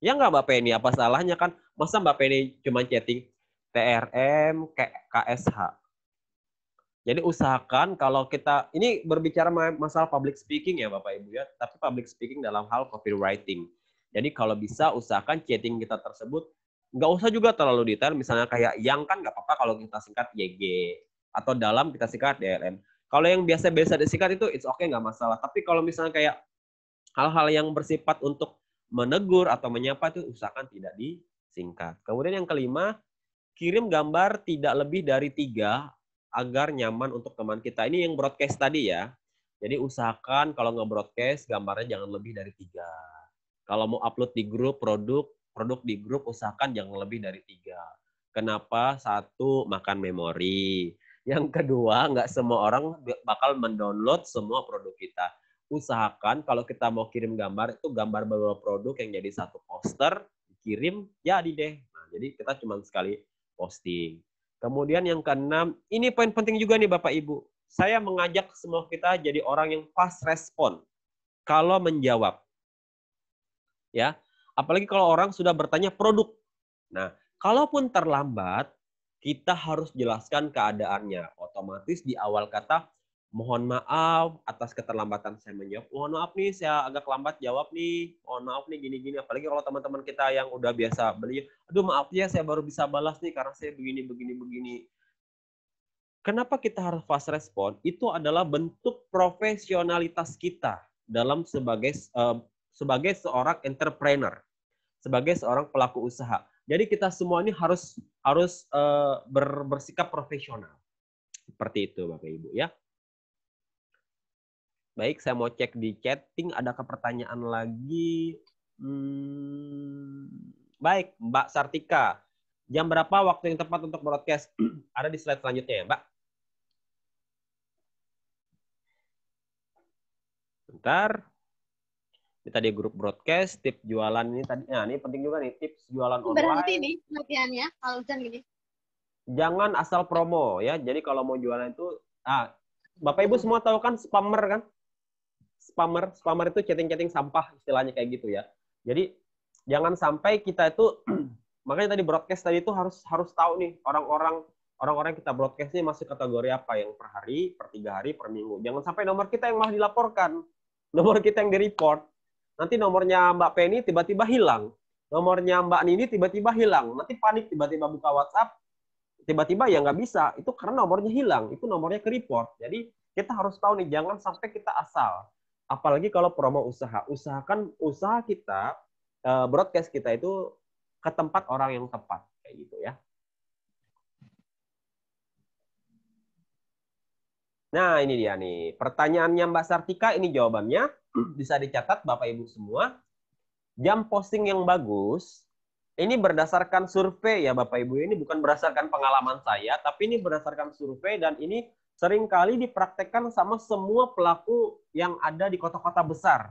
Ya nggak Mbak Penny, apa salahnya kan? Masa Mbak Penny cuma chatting TRM, KSH? Jadi usahakan kalau kita, ini berbicara masalah public speaking ya Bapak Ibu ya, tapi public speaking dalam hal copywriting. Jadi kalau bisa usahakan chatting kita tersebut, nggak usah juga terlalu detail, misalnya kayak yang kan nggak apa-apa kalau kita singkat YG, atau dalam kita singkat DLM. Kalau yang biasa-biasa disingkat itu it's okay nggak masalah. Tapi kalau misalnya kayak Hal-hal yang bersifat untuk menegur atau menyapa itu usahakan tidak disingkat. Kemudian yang kelima, kirim gambar tidak lebih dari tiga agar nyaman untuk teman kita. Ini yang broadcast tadi ya. Jadi usahakan kalau nge-broadcast gambarnya jangan lebih dari tiga. Kalau mau upload di grup produk, produk di grup usahakan jangan lebih dari tiga. Kenapa? Satu, makan memori. Yang kedua, nggak semua orang bakal mendownload semua produk kita usahakan kalau kita mau kirim gambar itu gambar beberapa produk yang jadi satu poster dikirim jadi ya deh. Nah, jadi kita cuma sekali posting. Kemudian yang keenam, ini poin penting juga nih Bapak Ibu. Saya mengajak semua kita jadi orang yang fast respon kalau menjawab. Ya, apalagi kalau orang sudah bertanya produk. Nah, kalaupun terlambat, kita harus jelaskan keadaannya. Otomatis di awal kata mohon maaf atas keterlambatan saya menjawab. Mohon maaf nih, saya agak lambat jawab nih. Mohon maaf nih, gini-gini. Apalagi kalau teman-teman kita yang udah biasa beli, aduh maaf ya, saya baru bisa balas nih karena saya begini, begini, begini. Kenapa kita harus fast respon? Itu adalah bentuk profesionalitas kita dalam sebagai eh, sebagai seorang entrepreneur, sebagai seorang pelaku usaha. Jadi kita semua ini harus harus eh, ber, bersikap profesional. Seperti itu Bapak Ibu ya. Baik, saya mau cek di chatting. Adakah pertanyaan lagi? Hmm, baik, Mbak Sartika. Jam berapa waktu yang tepat untuk broadcast? Ada di slide selanjutnya ya, Mbak. Bentar. Ini tadi grup broadcast, tips jualan ini tadi. Nah, ini penting juga nih, tips jualan online. Berhenti nih latihannya kalau hujan gini. Jangan asal promo ya. Jadi kalau mau jualan itu ah Bapak Ibu semua tahu kan spammer kan? spammer spammer itu chatting-chatting sampah istilahnya kayak gitu ya jadi jangan sampai kita itu makanya tadi broadcast tadi itu harus harus tahu nih orang-orang orang-orang kita broadcast ini masih kategori apa yang per hari per tiga hari per minggu jangan sampai nomor kita yang malah dilaporkan nomor kita yang direport nanti nomornya Mbak Penny tiba-tiba hilang nomornya Mbak Nini tiba-tiba hilang nanti panik tiba-tiba buka WhatsApp tiba-tiba ya nggak bisa itu karena nomornya hilang itu nomornya ke report jadi kita harus tahu nih jangan sampai kita asal apalagi kalau promo usaha usahakan usaha kita eh, broadcast kita itu ke tempat orang yang tepat kayak gitu ya Nah, ini dia nih. Pertanyaannya Mbak Sartika, ini jawabannya. Bisa dicatat Bapak Ibu semua. Jam posting yang bagus, ini berdasarkan survei ya Bapak Ibu. Ini bukan berdasarkan pengalaman saya, tapi ini berdasarkan survei dan ini seringkali dipraktekkan sama semua pelaku yang ada di kota-kota besar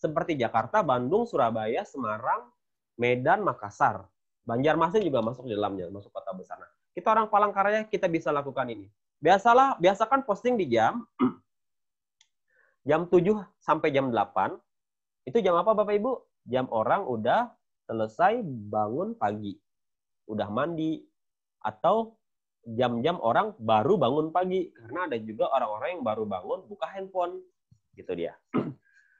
seperti Jakarta, Bandung, Surabaya, Semarang, Medan, Makassar. Banjarmasin juga masuk di dalamnya, masuk kota besar. Nah, kita orang Palangkaraya kita bisa lakukan ini. Biasalah, biasakan posting di jam jam 7 sampai jam 8. Itu jam apa Bapak Ibu? Jam orang udah selesai bangun pagi. Udah mandi atau jam-jam orang baru bangun pagi karena ada juga orang-orang yang baru bangun buka handphone gitu dia.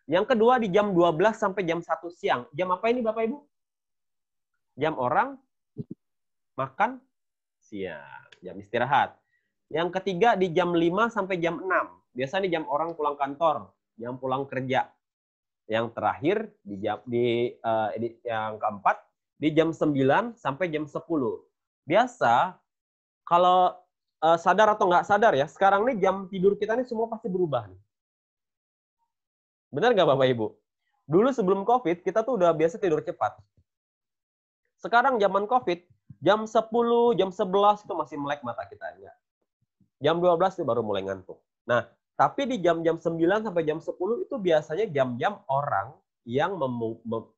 Yang kedua di jam 12 sampai jam 1 siang. Jam apa ini Bapak Ibu? Jam orang makan siang, jam istirahat. Yang ketiga di jam 5 sampai jam 6. Biasanya di jam orang pulang kantor, jam pulang kerja. Yang terakhir di jam di, uh, yang keempat di jam 9 sampai jam 10. Biasa kalau uh, sadar atau nggak sadar ya, sekarang ini jam tidur kita ini semua pasti berubah. Nih. Benar nggak Bapak Ibu? Dulu sebelum COVID, kita tuh udah biasa tidur cepat. Sekarang zaman COVID, jam 10, jam 11 itu masih melek mata kita. Ya. Jam 12 itu baru mulai ngantuk. Nah, tapi di jam-jam 9 sampai jam 10 itu biasanya jam-jam orang yang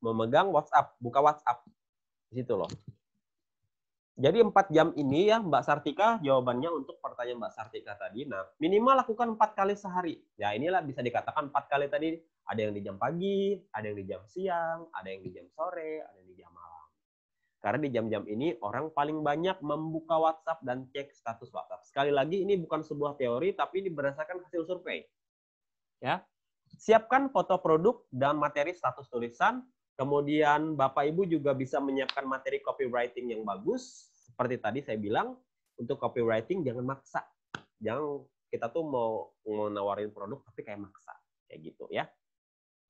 memegang WhatsApp, buka WhatsApp. Di situ loh. Jadi empat jam ini ya Mbak Sartika jawabannya untuk pertanyaan Mbak Sartika tadi. Nah minimal lakukan empat kali sehari. Ya inilah bisa dikatakan empat kali tadi. Ada yang di jam pagi, ada yang di jam siang, ada yang di jam sore, ada yang di jam malam. Karena di jam-jam ini orang paling banyak membuka WhatsApp dan cek status WhatsApp. Sekali lagi ini bukan sebuah teori tapi ini berdasarkan hasil survei. Ya, siapkan foto produk dan materi status tulisan Kemudian Bapak Ibu juga bisa menyiapkan materi copywriting yang bagus. Seperti tadi saya bilang, untuk copywriting jangan maksa. Jangan kita tuh mau, mau nawarin produk tapi kayak maksa. Kayak gitu ya.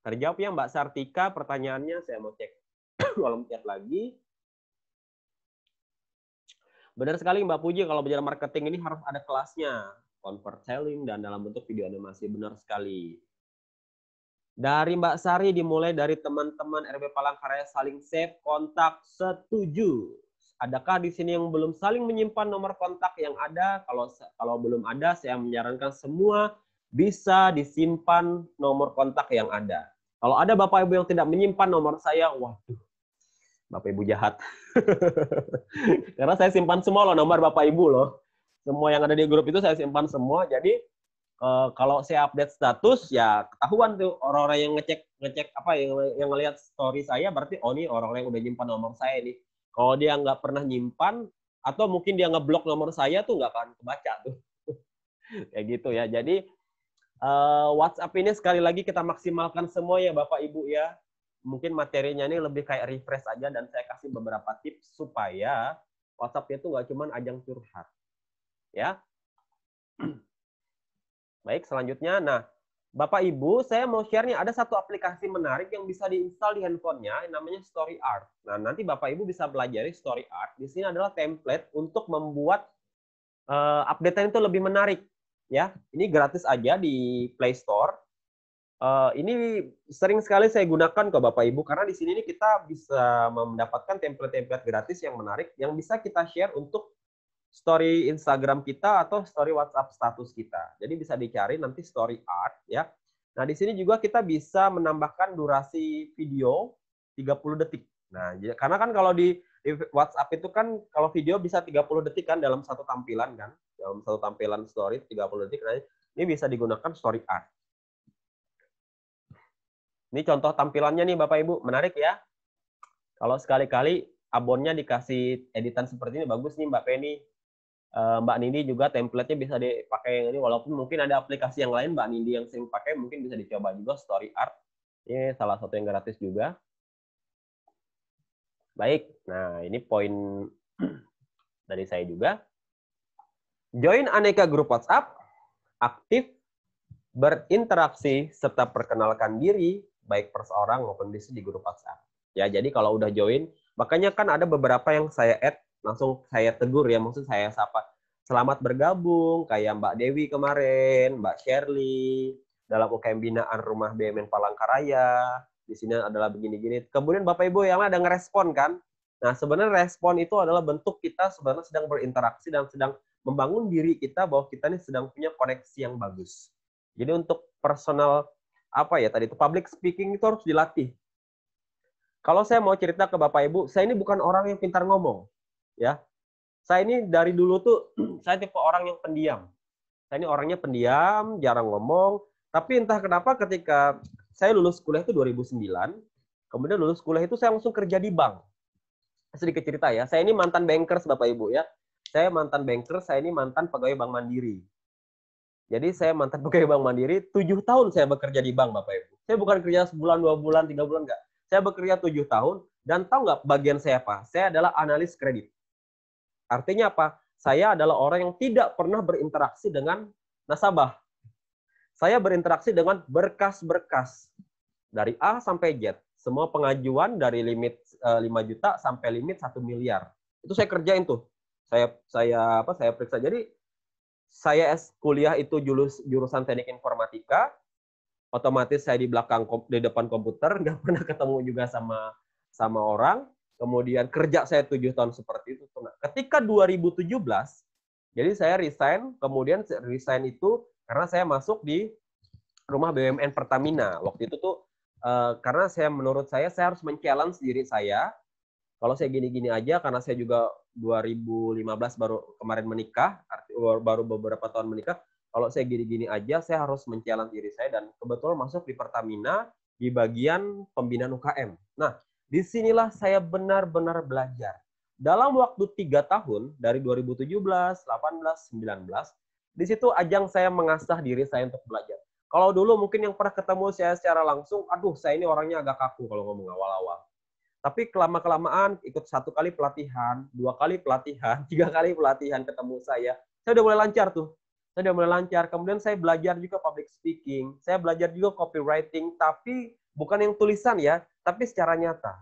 Terjawab ya Mbak Sartika pertanyaannya, saya mau cek kolom chat lagi. Benar sekali Mbak Puji, kalau belajar marketing ini harus ada kelasnya. Convert selling dan dalam bentuk video animasi. Benar sekali. Dari Mbak Sari dimulai dari teman-teman RB Palangkaraya saling save kontak setuju. Adakah di sini yang belum saling menyimpan nomor kontak yang ada? Kalau kalau belum ada, saya menyarankan semua bisa disimpan nomor kontak yang ada. Kalau ada Bapak Ibu yang tidak menyimpan nomor saya, waduh, Bapak Ibu jahat. Karena saya simpan semua loh nomor Bapak Ibu loh. Semua yang ada di grup itu saya simpan semua. Jadi uh, kalau saya update status ya ketahuan tuh orang-orang yang ngecek ngecek apa yang yang ngelihat story saya berarti oh ini orang-orang yang udah nyimpan nomor saya nih. Kalau dia nggak pernah nyimpan atau mungkin dia ngeblok nomor saya tuh nggak akan kebaca tuh. Kayak gitu ya. Jadi uh, WhatsApp ini sekali lagi kita maksimalkan semua ya Bapak Ibu ya. Mungkin materinya ini lebih kayak refresh aja dan saya kasih beberapa tips supaya WhatsApp itu nggak cuma ajang curhat. Ya. Baik, selanjutnya. Nah, Bapak Ibu, saya mau share nih ada satu aplikasi menarik yang bisa diinstal di handphonenya, namanya Story Art. Nah, nanti Bapak Ibu bisa belajar Story Art. Di sini adalah template untuk membuat uh, eh, update itu lebih menarik. Ya, ini gratis aja di Play Store. Uh, ini sering sekali saya gunakan ke Bapak Ibu karena di sini kita bisa mendapatkan template-template gratis yang menarik yang bisa kita share untuk story Instagram kita atau story WhatsApp status kita. Jadi bisa dicari nanti story art ya. Nah, di sini juga kita bisa menambahkan durasi video 30 detik. Nah, ya, karena kan kalau di, WhatsApp itu kan kalau video bisa 30 detik kan dalam satu tampilan kan. Dalam satu tampilan story 30 detik. Nah, ini bisa digunakan story art. Ini contoh tampilannya nih Bapak Ibu, menarik ya. Kalau sekali-kali abonnya dikasih editan seperti ini bagus nih Mbak Penny. Eh, Mbak Nindi juga template-nya bisa dipakai yang ini walaupun mungkin ada aplikasi yang lain Mbak Nindi yang sering pakai mungkin bisa dicoba juga Story Art ini salah satu yang gratis juga baik nah ini poin dari saya juga join aneka grup WhatsApp aktif berinteraksi serta perkenalkan diri baik perseorang maupun bisnis di grup WhatsApp ya jadi kalau udah join makanya kan ada beberapa yang saya add langsung saya tegur ya, maksud saya sapa. Selamat bergabung, kayak Mbak Dewi kemarin, Mbak Shirley, dalam UKM Binaan Rumah BMN Palangkaraya, di sini adalah begini-gini. Kemudian Bapak Ibu yang ada ngerespon kan? Nah, sebenarnya respon itu adalah bentuk kita sebenarnya sedang berinteraksi dan sedang membangun diri kita bahwa kita ini sedang punya koneksi yang bagus. Jadi untuk personal apa ya tadi itu public speaking itu harus dilatih. Kalau saya mau cerita ke Bapak Ibu, saya ini bukan orang yang pintar ngomong ya saya ini dari dulu tuh saya tipe orang yang pendiam saya ini orangnya pendiam jarang ngomong tapi entah kenapa ketika saya lulus kuliah itu 2009 kemudian lulus kuliah itu saya langsung kerja di bank sedikit cerita ya saya ini mantan banker bapak ibu ya saya mantan banker saya ini mantan pegawai bank mandiri jadi saya mantan pegawai bank mandiri tujuh tahun saya bekerja di bank bapak ibu saya bukan kerja sebulan dua bulan tiga bulan enggak saya bekerja tujuh tahun dan tahu nggak bagian saya apa? Saya adalah analis kredit. Artinya apa? Saya adalah orang yang tidak pernah berinteraksi dengan nasabah. Saya berinteraksi dengan berkas-berkas dari A sampai Z. Semua pengajuan dari limit 5 eh, juta sampai limit 1 miliar. Itu saya kerjain tuh. Saya saya apa? Saya periksa. Jadi saya S kuliah itu jurus, jurusan teknik informatika, otomatis saya di belakang di depan komputer nggak pernah ketemu juga sama sama orang kemudian kerja saya tujuh tahun seperti itu. Nah, ketika 2017, jadi saya resign, kemudian resign itu karena saya masuk di rumah BUMN Pertamina. Waktu itu tuh uh, karena saya menurut saya saya harus men-challenge diri saya. Kalau saya gini-gini aja karena saya juga 2015 baru kemarin menikah, baru beberapa tahun menikah, kalau saya gini-gini aja saya harus men-challenge diri saya dan kebetulan masuk di Pertamina di bagian pembinaan UKM. Nah, Disinilah saya benar-benar belajar. Dalam waktu tiga tahun, dari 2017, 18, 19, di situ ajang saya mengasah diri saya untuk belajar. Kalau dulu mungkin yang pernah ketemu saya secara langsung, aduh saya ini orangnya agak kaku kalau ngomong awal-awal. Tapi kelama-kelamaan ikut satu kali pelatihan, dua kali pelatihan, tiga kali pelatihan ketemu saya. Saya udah mulai lancar tuh. Saya udah mulai lancar. Kemudian saya belajar juga public speaking. Saya belajar juga copywriting. Tapi bukan yang tulisan ya. Tapi secara nyata,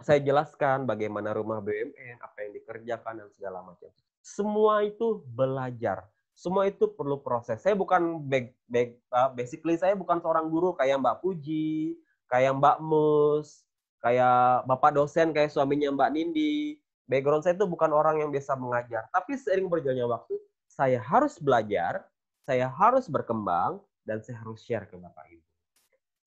saya jelaskan bagaimana rumah BUMN, apa yang dikerjakan dan segala macam. Semua itu belajar. Semua itu perlu proses. Saya bukan back, back, ah, basically saya bukan seorang guru kayak Mbak Puji, kayak Mbak Mus, kayak Bapak dosen kayak suaminya Mbak Nindi. Background saya itu bukan orang yang biasa mengajar, tapi seiring berjalannya waktu saya harus belajar, saya harus berkembang dan saya harus share ke Bapak Ibu.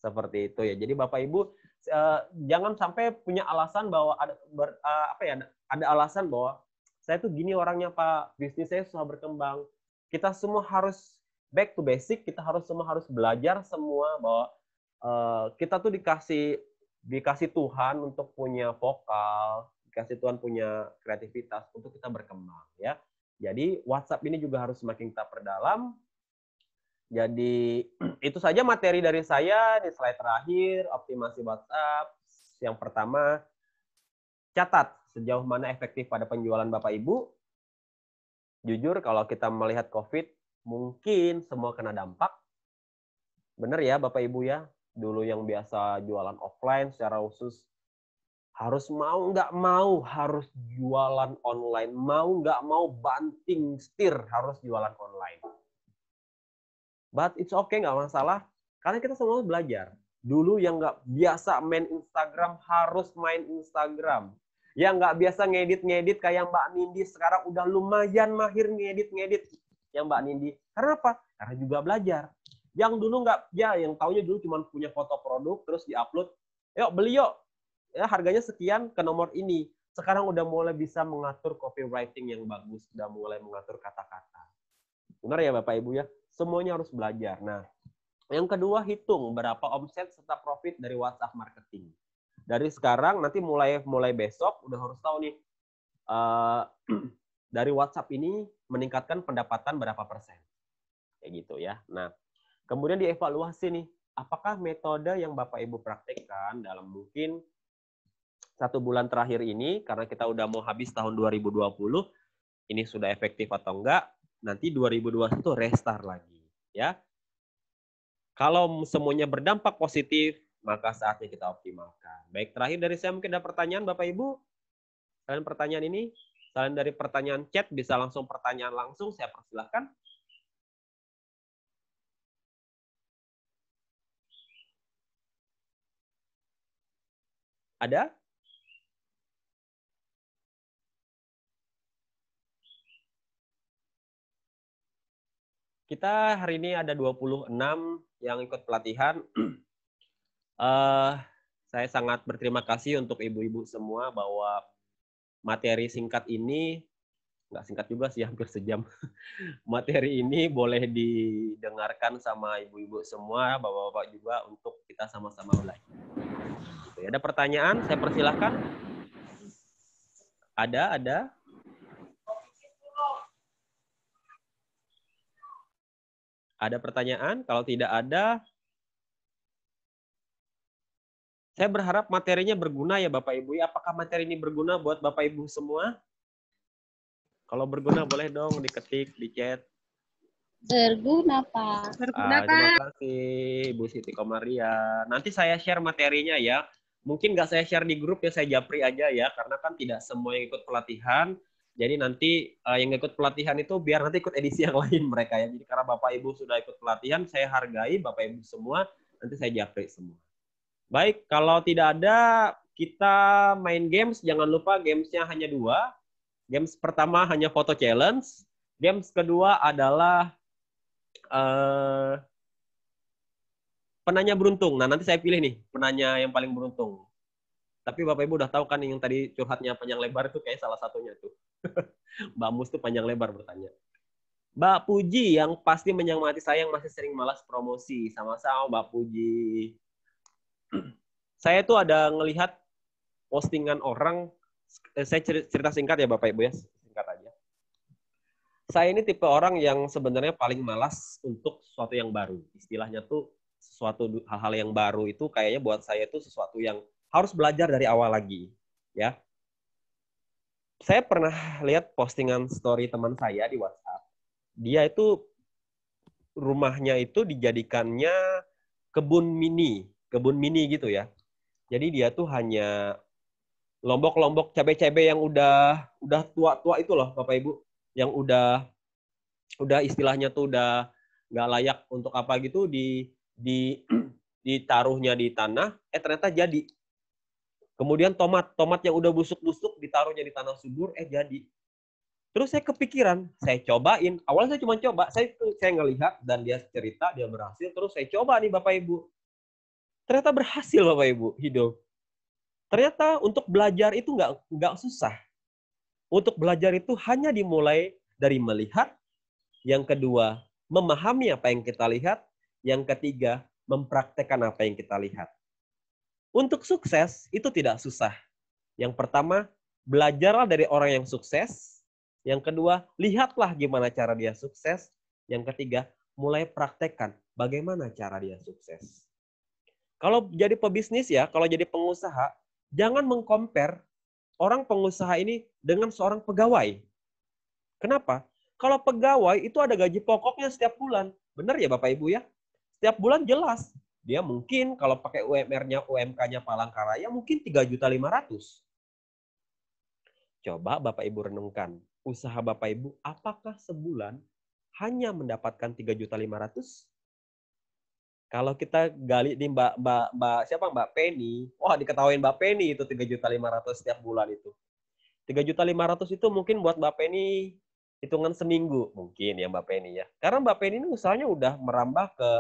Seperti itu ya. Jadi Bapak Ibu Eh, jangan sampai punya alasan bahwa ada ber, uh, apa ya ada, ada alasan bahwa saya tuh gini orangnya pak bisnis saya susah berkembang kita semua harus back to basic kita harus semua harus belajar semua bahwa uh, kita tuh dikasih dikasih Tuhan untuk punya vokal dikasih Tuhan punya kreativitas untuk kita berkembang ya jadi WhatsApp ini juga harus semakin kita perdalam jadi itu saja materi dari saya di slide terakhir, optimasi WhatsApp. Yang pertama, catat sejauh mana efektif pada penjualan Bapak Ibu. Jujur kalau kita melihat COVID, mungkin semua kena dampak. Benar ya Bapak Ibu ya, dulu yang biasa jualan offline secara khusus harus mau nggak mau harus jualan online, mau nggak mau banting setir harus jualan online But it's okay, nggak masalah. Karena kita semua belajar. Dulu yang nggak biasa main Instagram harus main Instagram. Yang nggak biasa ngedit-ngedit kayak Mbak Nindi sekarang udah lumayan mahir ngedit-ngedit. Yang Mbak Nindi. Karena apa? Karena juga belajar. Yang dulu nggak, ya yang taunya dulu cuma punya foto produk terus diupload. Yuk beli yuk. Ya, harganya sekian ke nomor ini. Sekarang udah mulai bisa mengatur copywriting yang bagus, udah mulai mengatur kata-kata. Benar ya Bapak Ibu ya? semuanya harus belajar. Nah, yang kedua hitung berapa omset serta profit dari WhatsApp marketing. Dari sekarang nanti mulai mulai besok udah harus tahu nih uh, dari WhatsApp ini meningkatkan pendapatan berapa persen. Kayak gitu ya. Nah, kemudian dievaluasi nih apakah metode yang Bapak Ibu praktekkan dalam mungkin satu bulan terakhir ini, karena kita udah mau habis tahun 2020, ini sudah efektif atau enggak, nanti 2021 restart lagi ya. Kalau semuanya berdampak positif, maka saatnya kita optimalkan. Baik, terakhir dari saya mungkin ada pertanyaan Bapak Ibu. Kalian pertanyaan ini, kalian dari pertanyaan chat bisa langsung pertanyaan langsung saya persilahkan. Ada? kita hari ini ada 26 yang ikut pelatihan. uh, saya sangat berterima kasih untuk ibu-ibu semua bahwa materi singkat ini, nggak singkat juga sih, hampir sejam. materi ini boleh didengarkan sama ibu-ibu semua, bapak-bapak juga untuk kita sama-sama belajar. Gitu ya. Ada pertanyaan? Saya persilahkan. Ada, ada. Ada pertanyaan? Kalau tidak ada, saya berharap materinya berguna ya Bapak Ibu. Ya. Apakah materi ini berguna buat Bapak Ibu semua? Kalau berguna boleh dong diketik, di chat. Berguna Pak. Berguna ah, Terima kasih Bu Siti Komaria. Nanti saya share materinya ya. Mungkin nggak saya share di grup ya, saya japri aja ya. Karena kan tidak semua yang ikut pelatihan jadi nanti uh, yang ikut pelatihan itu biar nanti ikut edisi yang lain mereka ya. Jadi karena Bapak Ibu sudah ikut pelatihan, saya hargai Bapak Ibu semua, nanti saya japri semua. Baik, kalau tidak ada, kita main games. Jangan lupa gamesnya hanya dua. Games pertama hanya foto challenge. Games kedua adalah uh, penanya beruntung. Nah, nanti saya pilih nih penanya yang paling beruntung. Tapi Bapak Ibu udah tahu kan yang tadi curhatnya panjang lebar itu kayak salah satunya tuh. Bamus tuh panjang lebar bertanya. Mbak Puji yang pasti menyemangati saya yang masih sering malas promosi. Sama-sama Mbak Puji. Saya tuh ada ngelihat postingan orang, eh, saya cerita singkat ya Bapak Ibu ya, singkat aja. Saya ini tipe orang yang sebenarnya paling malas untuk sesuatu yang baru. Istilahnya tuh sesuatu hal-hal yang baru itu kayaknya buat saya itu sesuatu yang harus belajar dari awal lagi. Ya, saya pernah lihat postingan story teman saya di WhatsApp. Dia itu rumahnya itu dijadikannya kebun mini, kebun mini gitu ya. Jadi dia tuh hanya lombok-lombok cabai-cabai yang udah udah tua-tua itu loh Bapak Ibu, yang udah udah istilahnya tuh udah nggak layak untuk apa gitu di di ditaruhnya di tanah, eh ternyata jadi Kemudian tomat, tomat yang udah busuk-busuk ditaruhnya di tanah subur, eh jadi. Terus saya kepikiran, saya cobain. Awalnya saya cuma coba, saya saya ngelihat dan dia cerita, dia berhasil. Terus saya coba nih Bapak Ibu. Ternyata berhasil Bapak Ibu, hidup. Ternyata untuk belajar itu nggak nggak susah. Untuk belajar itu hanya dimulai dari melihat, yang kedua memahami apa yang kita lihat, yang ketiga mempraktekkan apa yang kita lihat. Untuk sukses itu tidak susah. Yang pertama, belajarlah dari orang yang sukses. Yang kedua, lihatlah gimana cara dia sukses. Yang ketiga, mulai praktekkan bagaimana cara dia sukses. Kalau jadi pebisnis ya, kalau jadi pengusaha, jangan mengkompar orang pengusaha ini dengan seorang pegawai. Kenapa? Kalau pegawai itu ada gaji pokoknya setiap bulan. Benar ya Bapak Ibu ya? Setiap bulan jelas dia mungkin kalau pakai UMR-nya UMK-nya Palangkaraya mungkin juta ratus Coba Bapak Ibu renungkan, usaha Bapak Ibu apakah sebulan hanya mendapatkan juta ratus Kalau kita gali di Mbak Mbak Mbak siapa Mbak Penny, wah diketawain Mbak Penny itu juta ratus setiap bulan itu. juta ratus itu mungkin buat Mbak Penny hitungan seminggu mungkin ya Mbak Penny ya. Karena Mbak Penny ini usahanya udah merambah ke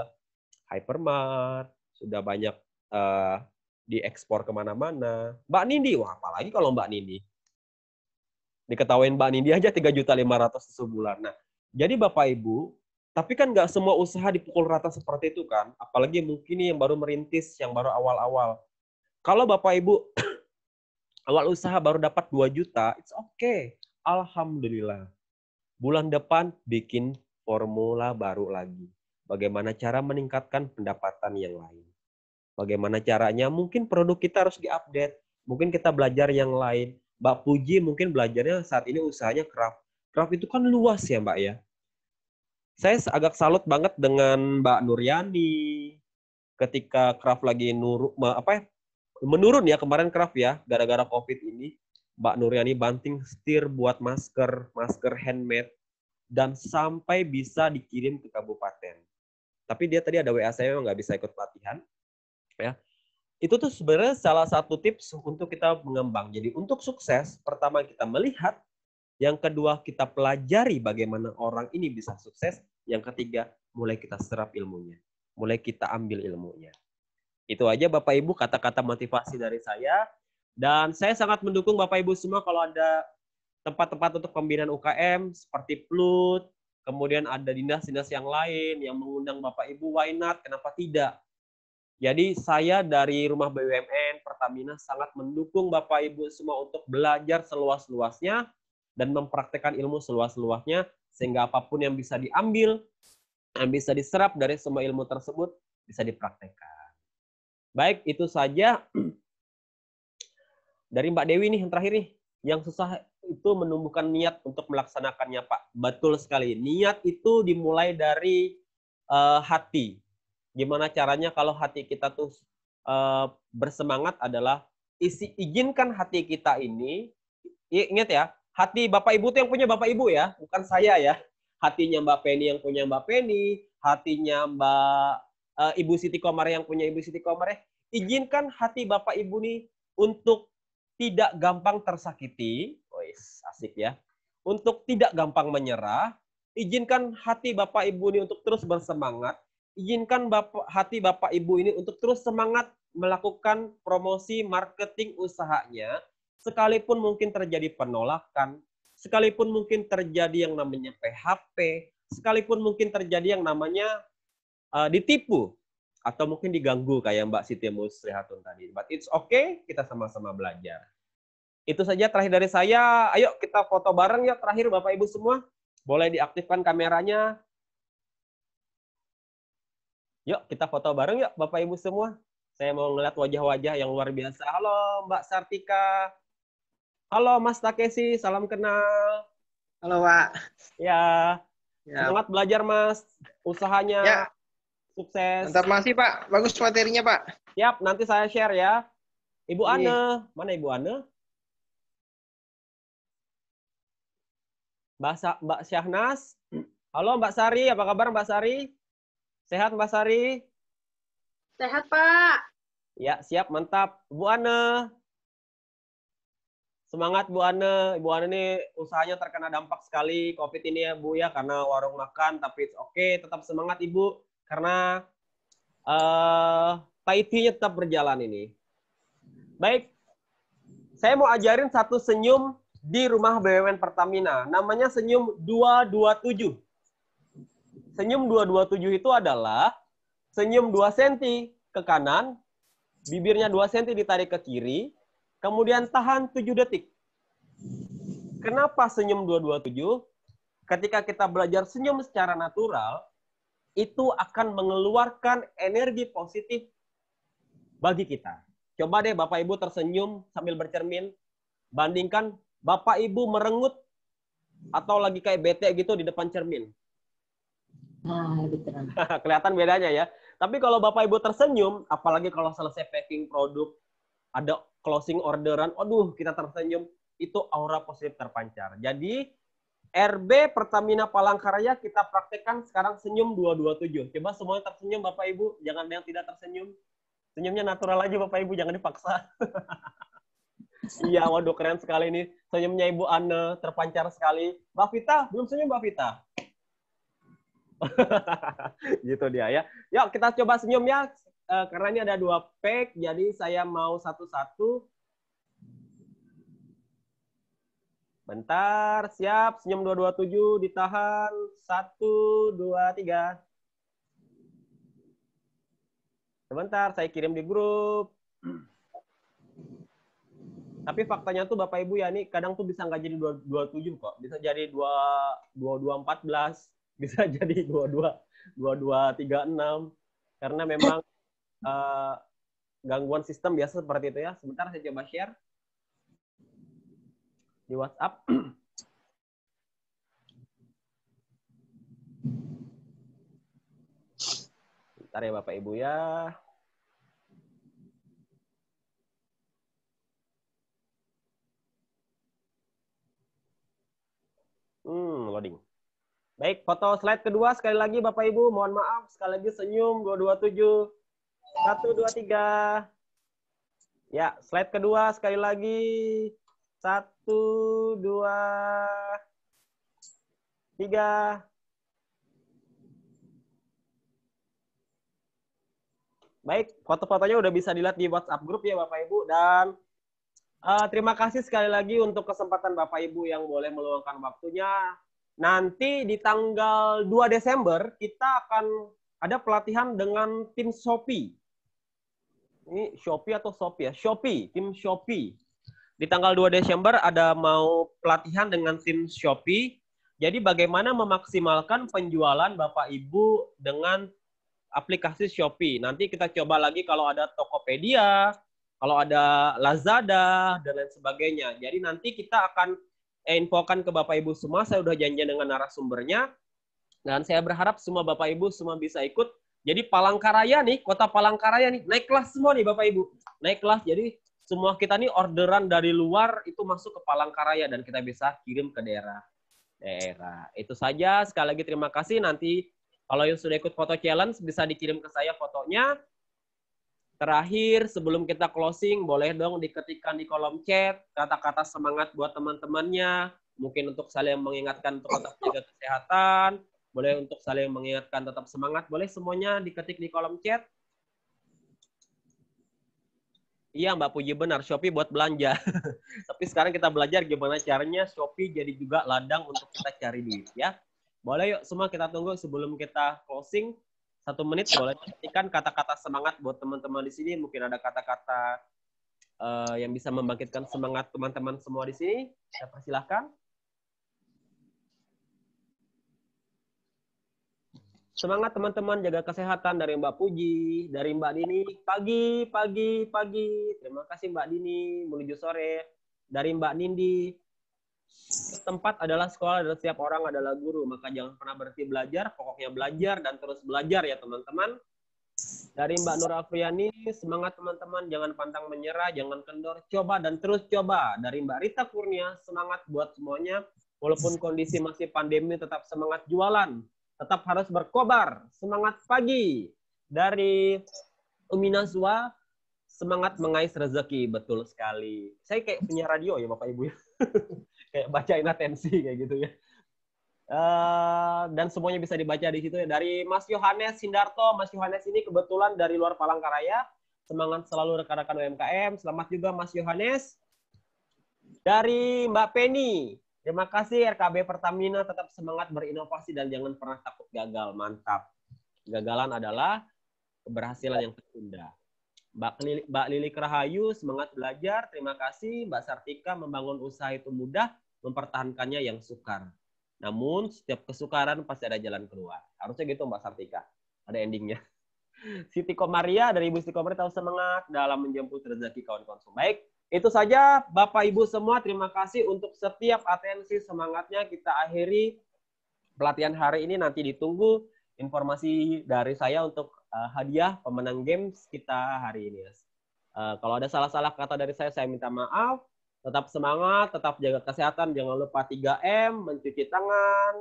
hypermart, sudah banyak uh, diekspor kemana-mana. Mbak Nindi, wah apalagi kalau Mbak Nindi. Diketawain Mbak Nindi aja 3 juta 500 sebulan. Nah, jadi Bapak Ibu, tapi kan nggak semua usaha dipukul rata seperti itu kan. Apalagi mungkin yang baru merintis, yang baru awal-awal. Kalau Bapak Ibu awal usaha baru dapat 2 juta, it's okay. Alhamdulillah. Bulan depan bikin formula baru lagi. Bagaimana cara meningkatkan pendapatan yang lain? Bagaimana caranya? Mungkin produk kita harus diupdate. Mungkin kita belajar yang lain. Mbak Puji mungkin belajarnya saat ini usahanya craft. Craft itu kan luas ya Mbak ya. Saya agak salut banget dengan Mbak Nuryani ketika craft lagi nur apa ya, menurun ya kemarin craft ya gara-gara covid ini Mbak Nuryani banting setir buat masker masker handmade dan sampai bisa dikirim ke kabupaten tapi dia tadi ada WA saya nggak bisa ikut pelatihan ya itu tuh sebenarnya salah satu tips untuk kita mengembang jadi untuk sukses pertama kita melihat yang kedua kita pelajari bagaimana orang ini bisa sukses yang ketiga mulai kita serap ilmunya mulai kita ambil ilmunya itu aja Bapak Ibu kata-kata motivasi dari saya dan saya sangat mendukung Bapak Ibu semua kalau ada tempat-tempat untuk pembinaan UKM seperti PLUT, kemudian ada dinas-dinas yang lain yang mengundang Bapak Ibu, why not? Kenapa tidak? Jadi saya dari rumah BUMN Pertamina sangat mendukung Bapak Ibu semua untuk belajar seluas-luasnya dan mempraktekkan ilmu seluas-luasnya sehingga apapun yang bisa diambil yang bisa diserap dari semua ilmu tersebut bisa dipraktekkan. Baik, itu saja dari Mbak Dewi nih yang terakhir nih yang susah itu menumbuhkan niat untuk melaksanakannya, Pak. Betul sekali. Niat itu dimulai dari uh, hati. Gimana caranya kalau hati kita tuh uh, bersemangat adalah isi izinkan hati kita ini. Ingat ya, hati Bapak Ibu itu yang punya Bapak Ibu ya, bukan saya ya. Hatinya Mbak Penny yang punya Mbak Penny, hatinya Mbak uh, Ibu Siti Komar yang punya Ibu Siti Komar ya. Izinkan hati Bapak Ibu nih untuk tidak gampang tersakiti, guys. Asik ya. Untuk tidak gampang menyerah, izinkan hati Bapak Ibu ini untuk terus bersemangat. Izinkan Bapak, hati Bapak Ibu ini untuk terus semangat melakukan promosi marketing usahanya. Sekalipun mungkin terjadi penolakan, sekalipun mungkin terjadi yang namanya PHP, sekalipun mungkin terjadi yang namanya uh, ditipu atau mungkin diganggu kayak Mbak Siti Muslihatun tadi. But it's okay, kita sama-sama belajar. Itu saja terakhir dari saya. Ayo kita foto bareng ya terakhir Bapak Ibu semua. Boleh diaktifkan kameranya. Yuk kita foto bareng yuk Bapak Ibu semua. Saya mau ngeliat wajah-wajah yang luar biasa. Halo Mbak Sartika. Halo Mas Takeshi, salam kenal. Halo Pak. Ya. ya. Selamat belajar Mas. Usahanya ya. sukses. Mantap masih Pak. Bagus materinya Pak. Siap, nanti saya share ya. Ibu Ane, iya. mana Ibu Ane? Bahasa Mbak Syahnas. Halo Mbak Sari, apa kabar Mbak Sari? Sehat Mbak Sari? Sehat Pak. Ya, siap, mantap. Bu Ana. Semangat Bu Ana. Bu Ana ini usahanya terkena dampak sekali COVID ini ya Bu ya, karena warung makan, tapi oke, okay. tetap semangat Ibu. Karena uh, eh, Taiti-nya tetap berjalan ini. Baik, saya mau ajarin satu senyum di rumah BUMN Pertamina. Namanya Senyum 227. Senyum 227 itu adalah senyum 2 cm ke kanan, bibirnya 2 cm ditarik ke kiri, kemudian tahan 7 detik. Kenapa senyum 227? Ketika kita belajar senyum secara natural, itu akan mengeluarkan energi positif bagi kita. Coba deh Bapak Ibu tersenyum sambil bercermin, bandingkan Bapak Ibu merengut atau lagi kayak bete gitu di depan cermin? Nah, lebih tenang. Kelihatan bedanya ya. Tapi kalau Bapak Ibu tersenyum, apalagi kalau selesai packing produk, ada closing orderan, aduh kita tersenyum, itu aura positif terpancar. Jadi RB Pertamina Palangkaraya kita praktekkan sekarang senyum 227. Coba semuanya tersenyum Bapak Ibu, jangan yang tidak tersenyum. Senyumnya natural aja Bapak Ibu, jangan dipaksa. iya, waduh keren sekali ini. Senyumnya Ibu Anne terpancar sekali. Mbak Vita, belum senyum Mbak Vita? gitu dia ya. Yuk kita coba senyum ya. E, karena ini ada dua pack, jadi saya mau satu-satu. Bentar, siap. Senyum 227, ditahan. Satu, dua, tiga. Sebentar, saya kirim di grup. Tapi faktanya tuh Bapak Ibu ya nih kadang tuh bisa nggak jadi 27 kok. Bisa jadi dua 2 belas bisa jadi dua dua tiga enam karena memang uh, gangguan sistem biasa seperti itu ya. Sebentar saya coba share di WhatsApp. Bentar ya Bapak Ibu ya. Hmm, loading. Baik, foto slide kedua sekali lagi Bapak Ibu, mohon maaf sekali lagi senyum 227 1 2 3. Ya, slide kedua sekali lagi. 1 2 3 Baik, foto-fotonya udah bisa dilihat di WhatsApp grup ya Bapak Ibu dan Uh, terima kasih sekali lagi untuk kesempatan Bapak Ibu yang boleh meluangkan waktunya. Nanti di tanggal 2 Desember kita akan ada pelatihan dengan tim Shopee. Ini Shopee atau Shopee ya? Shopee, tim Shopee. Di tanggal 2 Desember ada mau pelatihan dengan tim Shopee. Jadi bagaimana memaksimalkan penjualan Bapak Ibu dengan aplikasi Shopee. Nanti kita coba lagi kalau ada Tokopedia, kalau ada Lazada dan lain sebagainya. Jadi nanti kita akan infokan ke Bapak Ibu semua, saya sudah janjian dengan narasumbernya, dan saya berharap semua Bapak Ibu semua bisa ikut. Jadi Palangkaraya nih, kota Palangkaraya nih, naik kelas semua nih Bapak Ibu. Naik kelas, jadi semua kita nih orderan dari luar itu masuk ke Palangkaraya dan kita bisa kirim ke daerah. Daerah. Itu saja, sekali lagi terima kasih. Nanti kalau yang sudah ikut foto challenge bisa dikirim ke saya fotonya Terakhir, sebelum kita closing, boleh dong diketikkan di kolom chat kata-kata semangat buat teman-temannya. Mungkin untuk saling mengingatkan untuk tetap jaga kesehatan, boleh untuk saling mengingatkan tetap semangat, boleh semuanya diketik di kolom chat. Iya Mbak Puji benar, Shopee buat belanja. Tapi sekarang kita belajar gimana caranya Shopee jadi juga ladang untuk kita cari duit ya. Boleh yuk semua kita tunggu sebelum kita closing. Satu menit boleh sampaikan kata-kata semangat buat teman-teman di sini. Mungkin ada kata-kata uh, yang bisa membangkitkan semangat teman-teman semua di sini. Saya persilahkan. Semangat teman-teman, jaga kesehatan dari Mbak Puji, dari Mbak Dini. Pagi, pagi, pagi. Terima kasih Mbak Dini, menuju sore. Dari Mbak Nindi, tempat adalah sekolah dan setiap orang adalah guru. Maka jangan pernah berhenti belajar, pokoknya belajar dan terus belajar ya teman-teman. Dari Mbak Nur Afriani, semangat teman-teman, jangan pantang menyerah, jangan kendor, coba dan terus coba. Dari Mbak Rita Kurnia, semangat buat semuanya, walaupun kondisi masih pandemi tetap semangat jualan, tetap harus berkobar, semangat pagi. Dari Umi Nazwa, semangat mengais rezeki, betul sekali. Saya kayak punya radio ya Bapak Ibu ya. kayak bacain atensi kayak gitu ya. Uh, dan semuanya bisa dibaca di situ ya. Dari Mas Yohanes Sindarto, Mas Yohanes ini kebetulan dari luar Palangkaraya. Semangat selalu rekan-rekan UMKM. Selamat juga Mas Yohanes. Dari Mbak Penny, terima kasih RKB Pertamina tetap semangat berinovasi dan jangan pernah takut gagal. Mantap. Gagalan adalah keberhasilan yang tertunda. Mbak Lili, Mbak Lili Krahayu, semangat belajar. Terima kasih. Mbak Sartika, membangun usaha itu mudah mempertahankannya yang sukar. Namun setiap kesukaran pasti ada jalan keluar. Harusnya gitu Mbak Sartika. Ada endingnya. Siti Komaria dari Ibu Siti Komaria tahu semangat dalam menjemput rezeki kawan-kawan Baik, itu saja Bapak Ibu semua terima kasih untuk setiap atensi semangatnya kita akhiri pelatihan hari ini nanti ditunggu informasi dari saya untuk eh, hadiah pemenang games kita hari ini. Eh, kalau ada salah-salah kata dari saya saya minta maaf tetap semangat, tetap jaga kesehatan, jangan lupa 3M, mencuci tangan,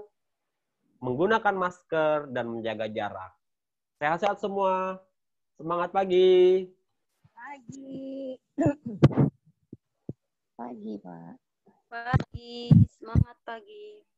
menggunakan masker, dan menjaga jarak. Sehat-sehat semua. Semangat pagi. Pagi. Pagi, Pak. Pagi. Semangat pagi.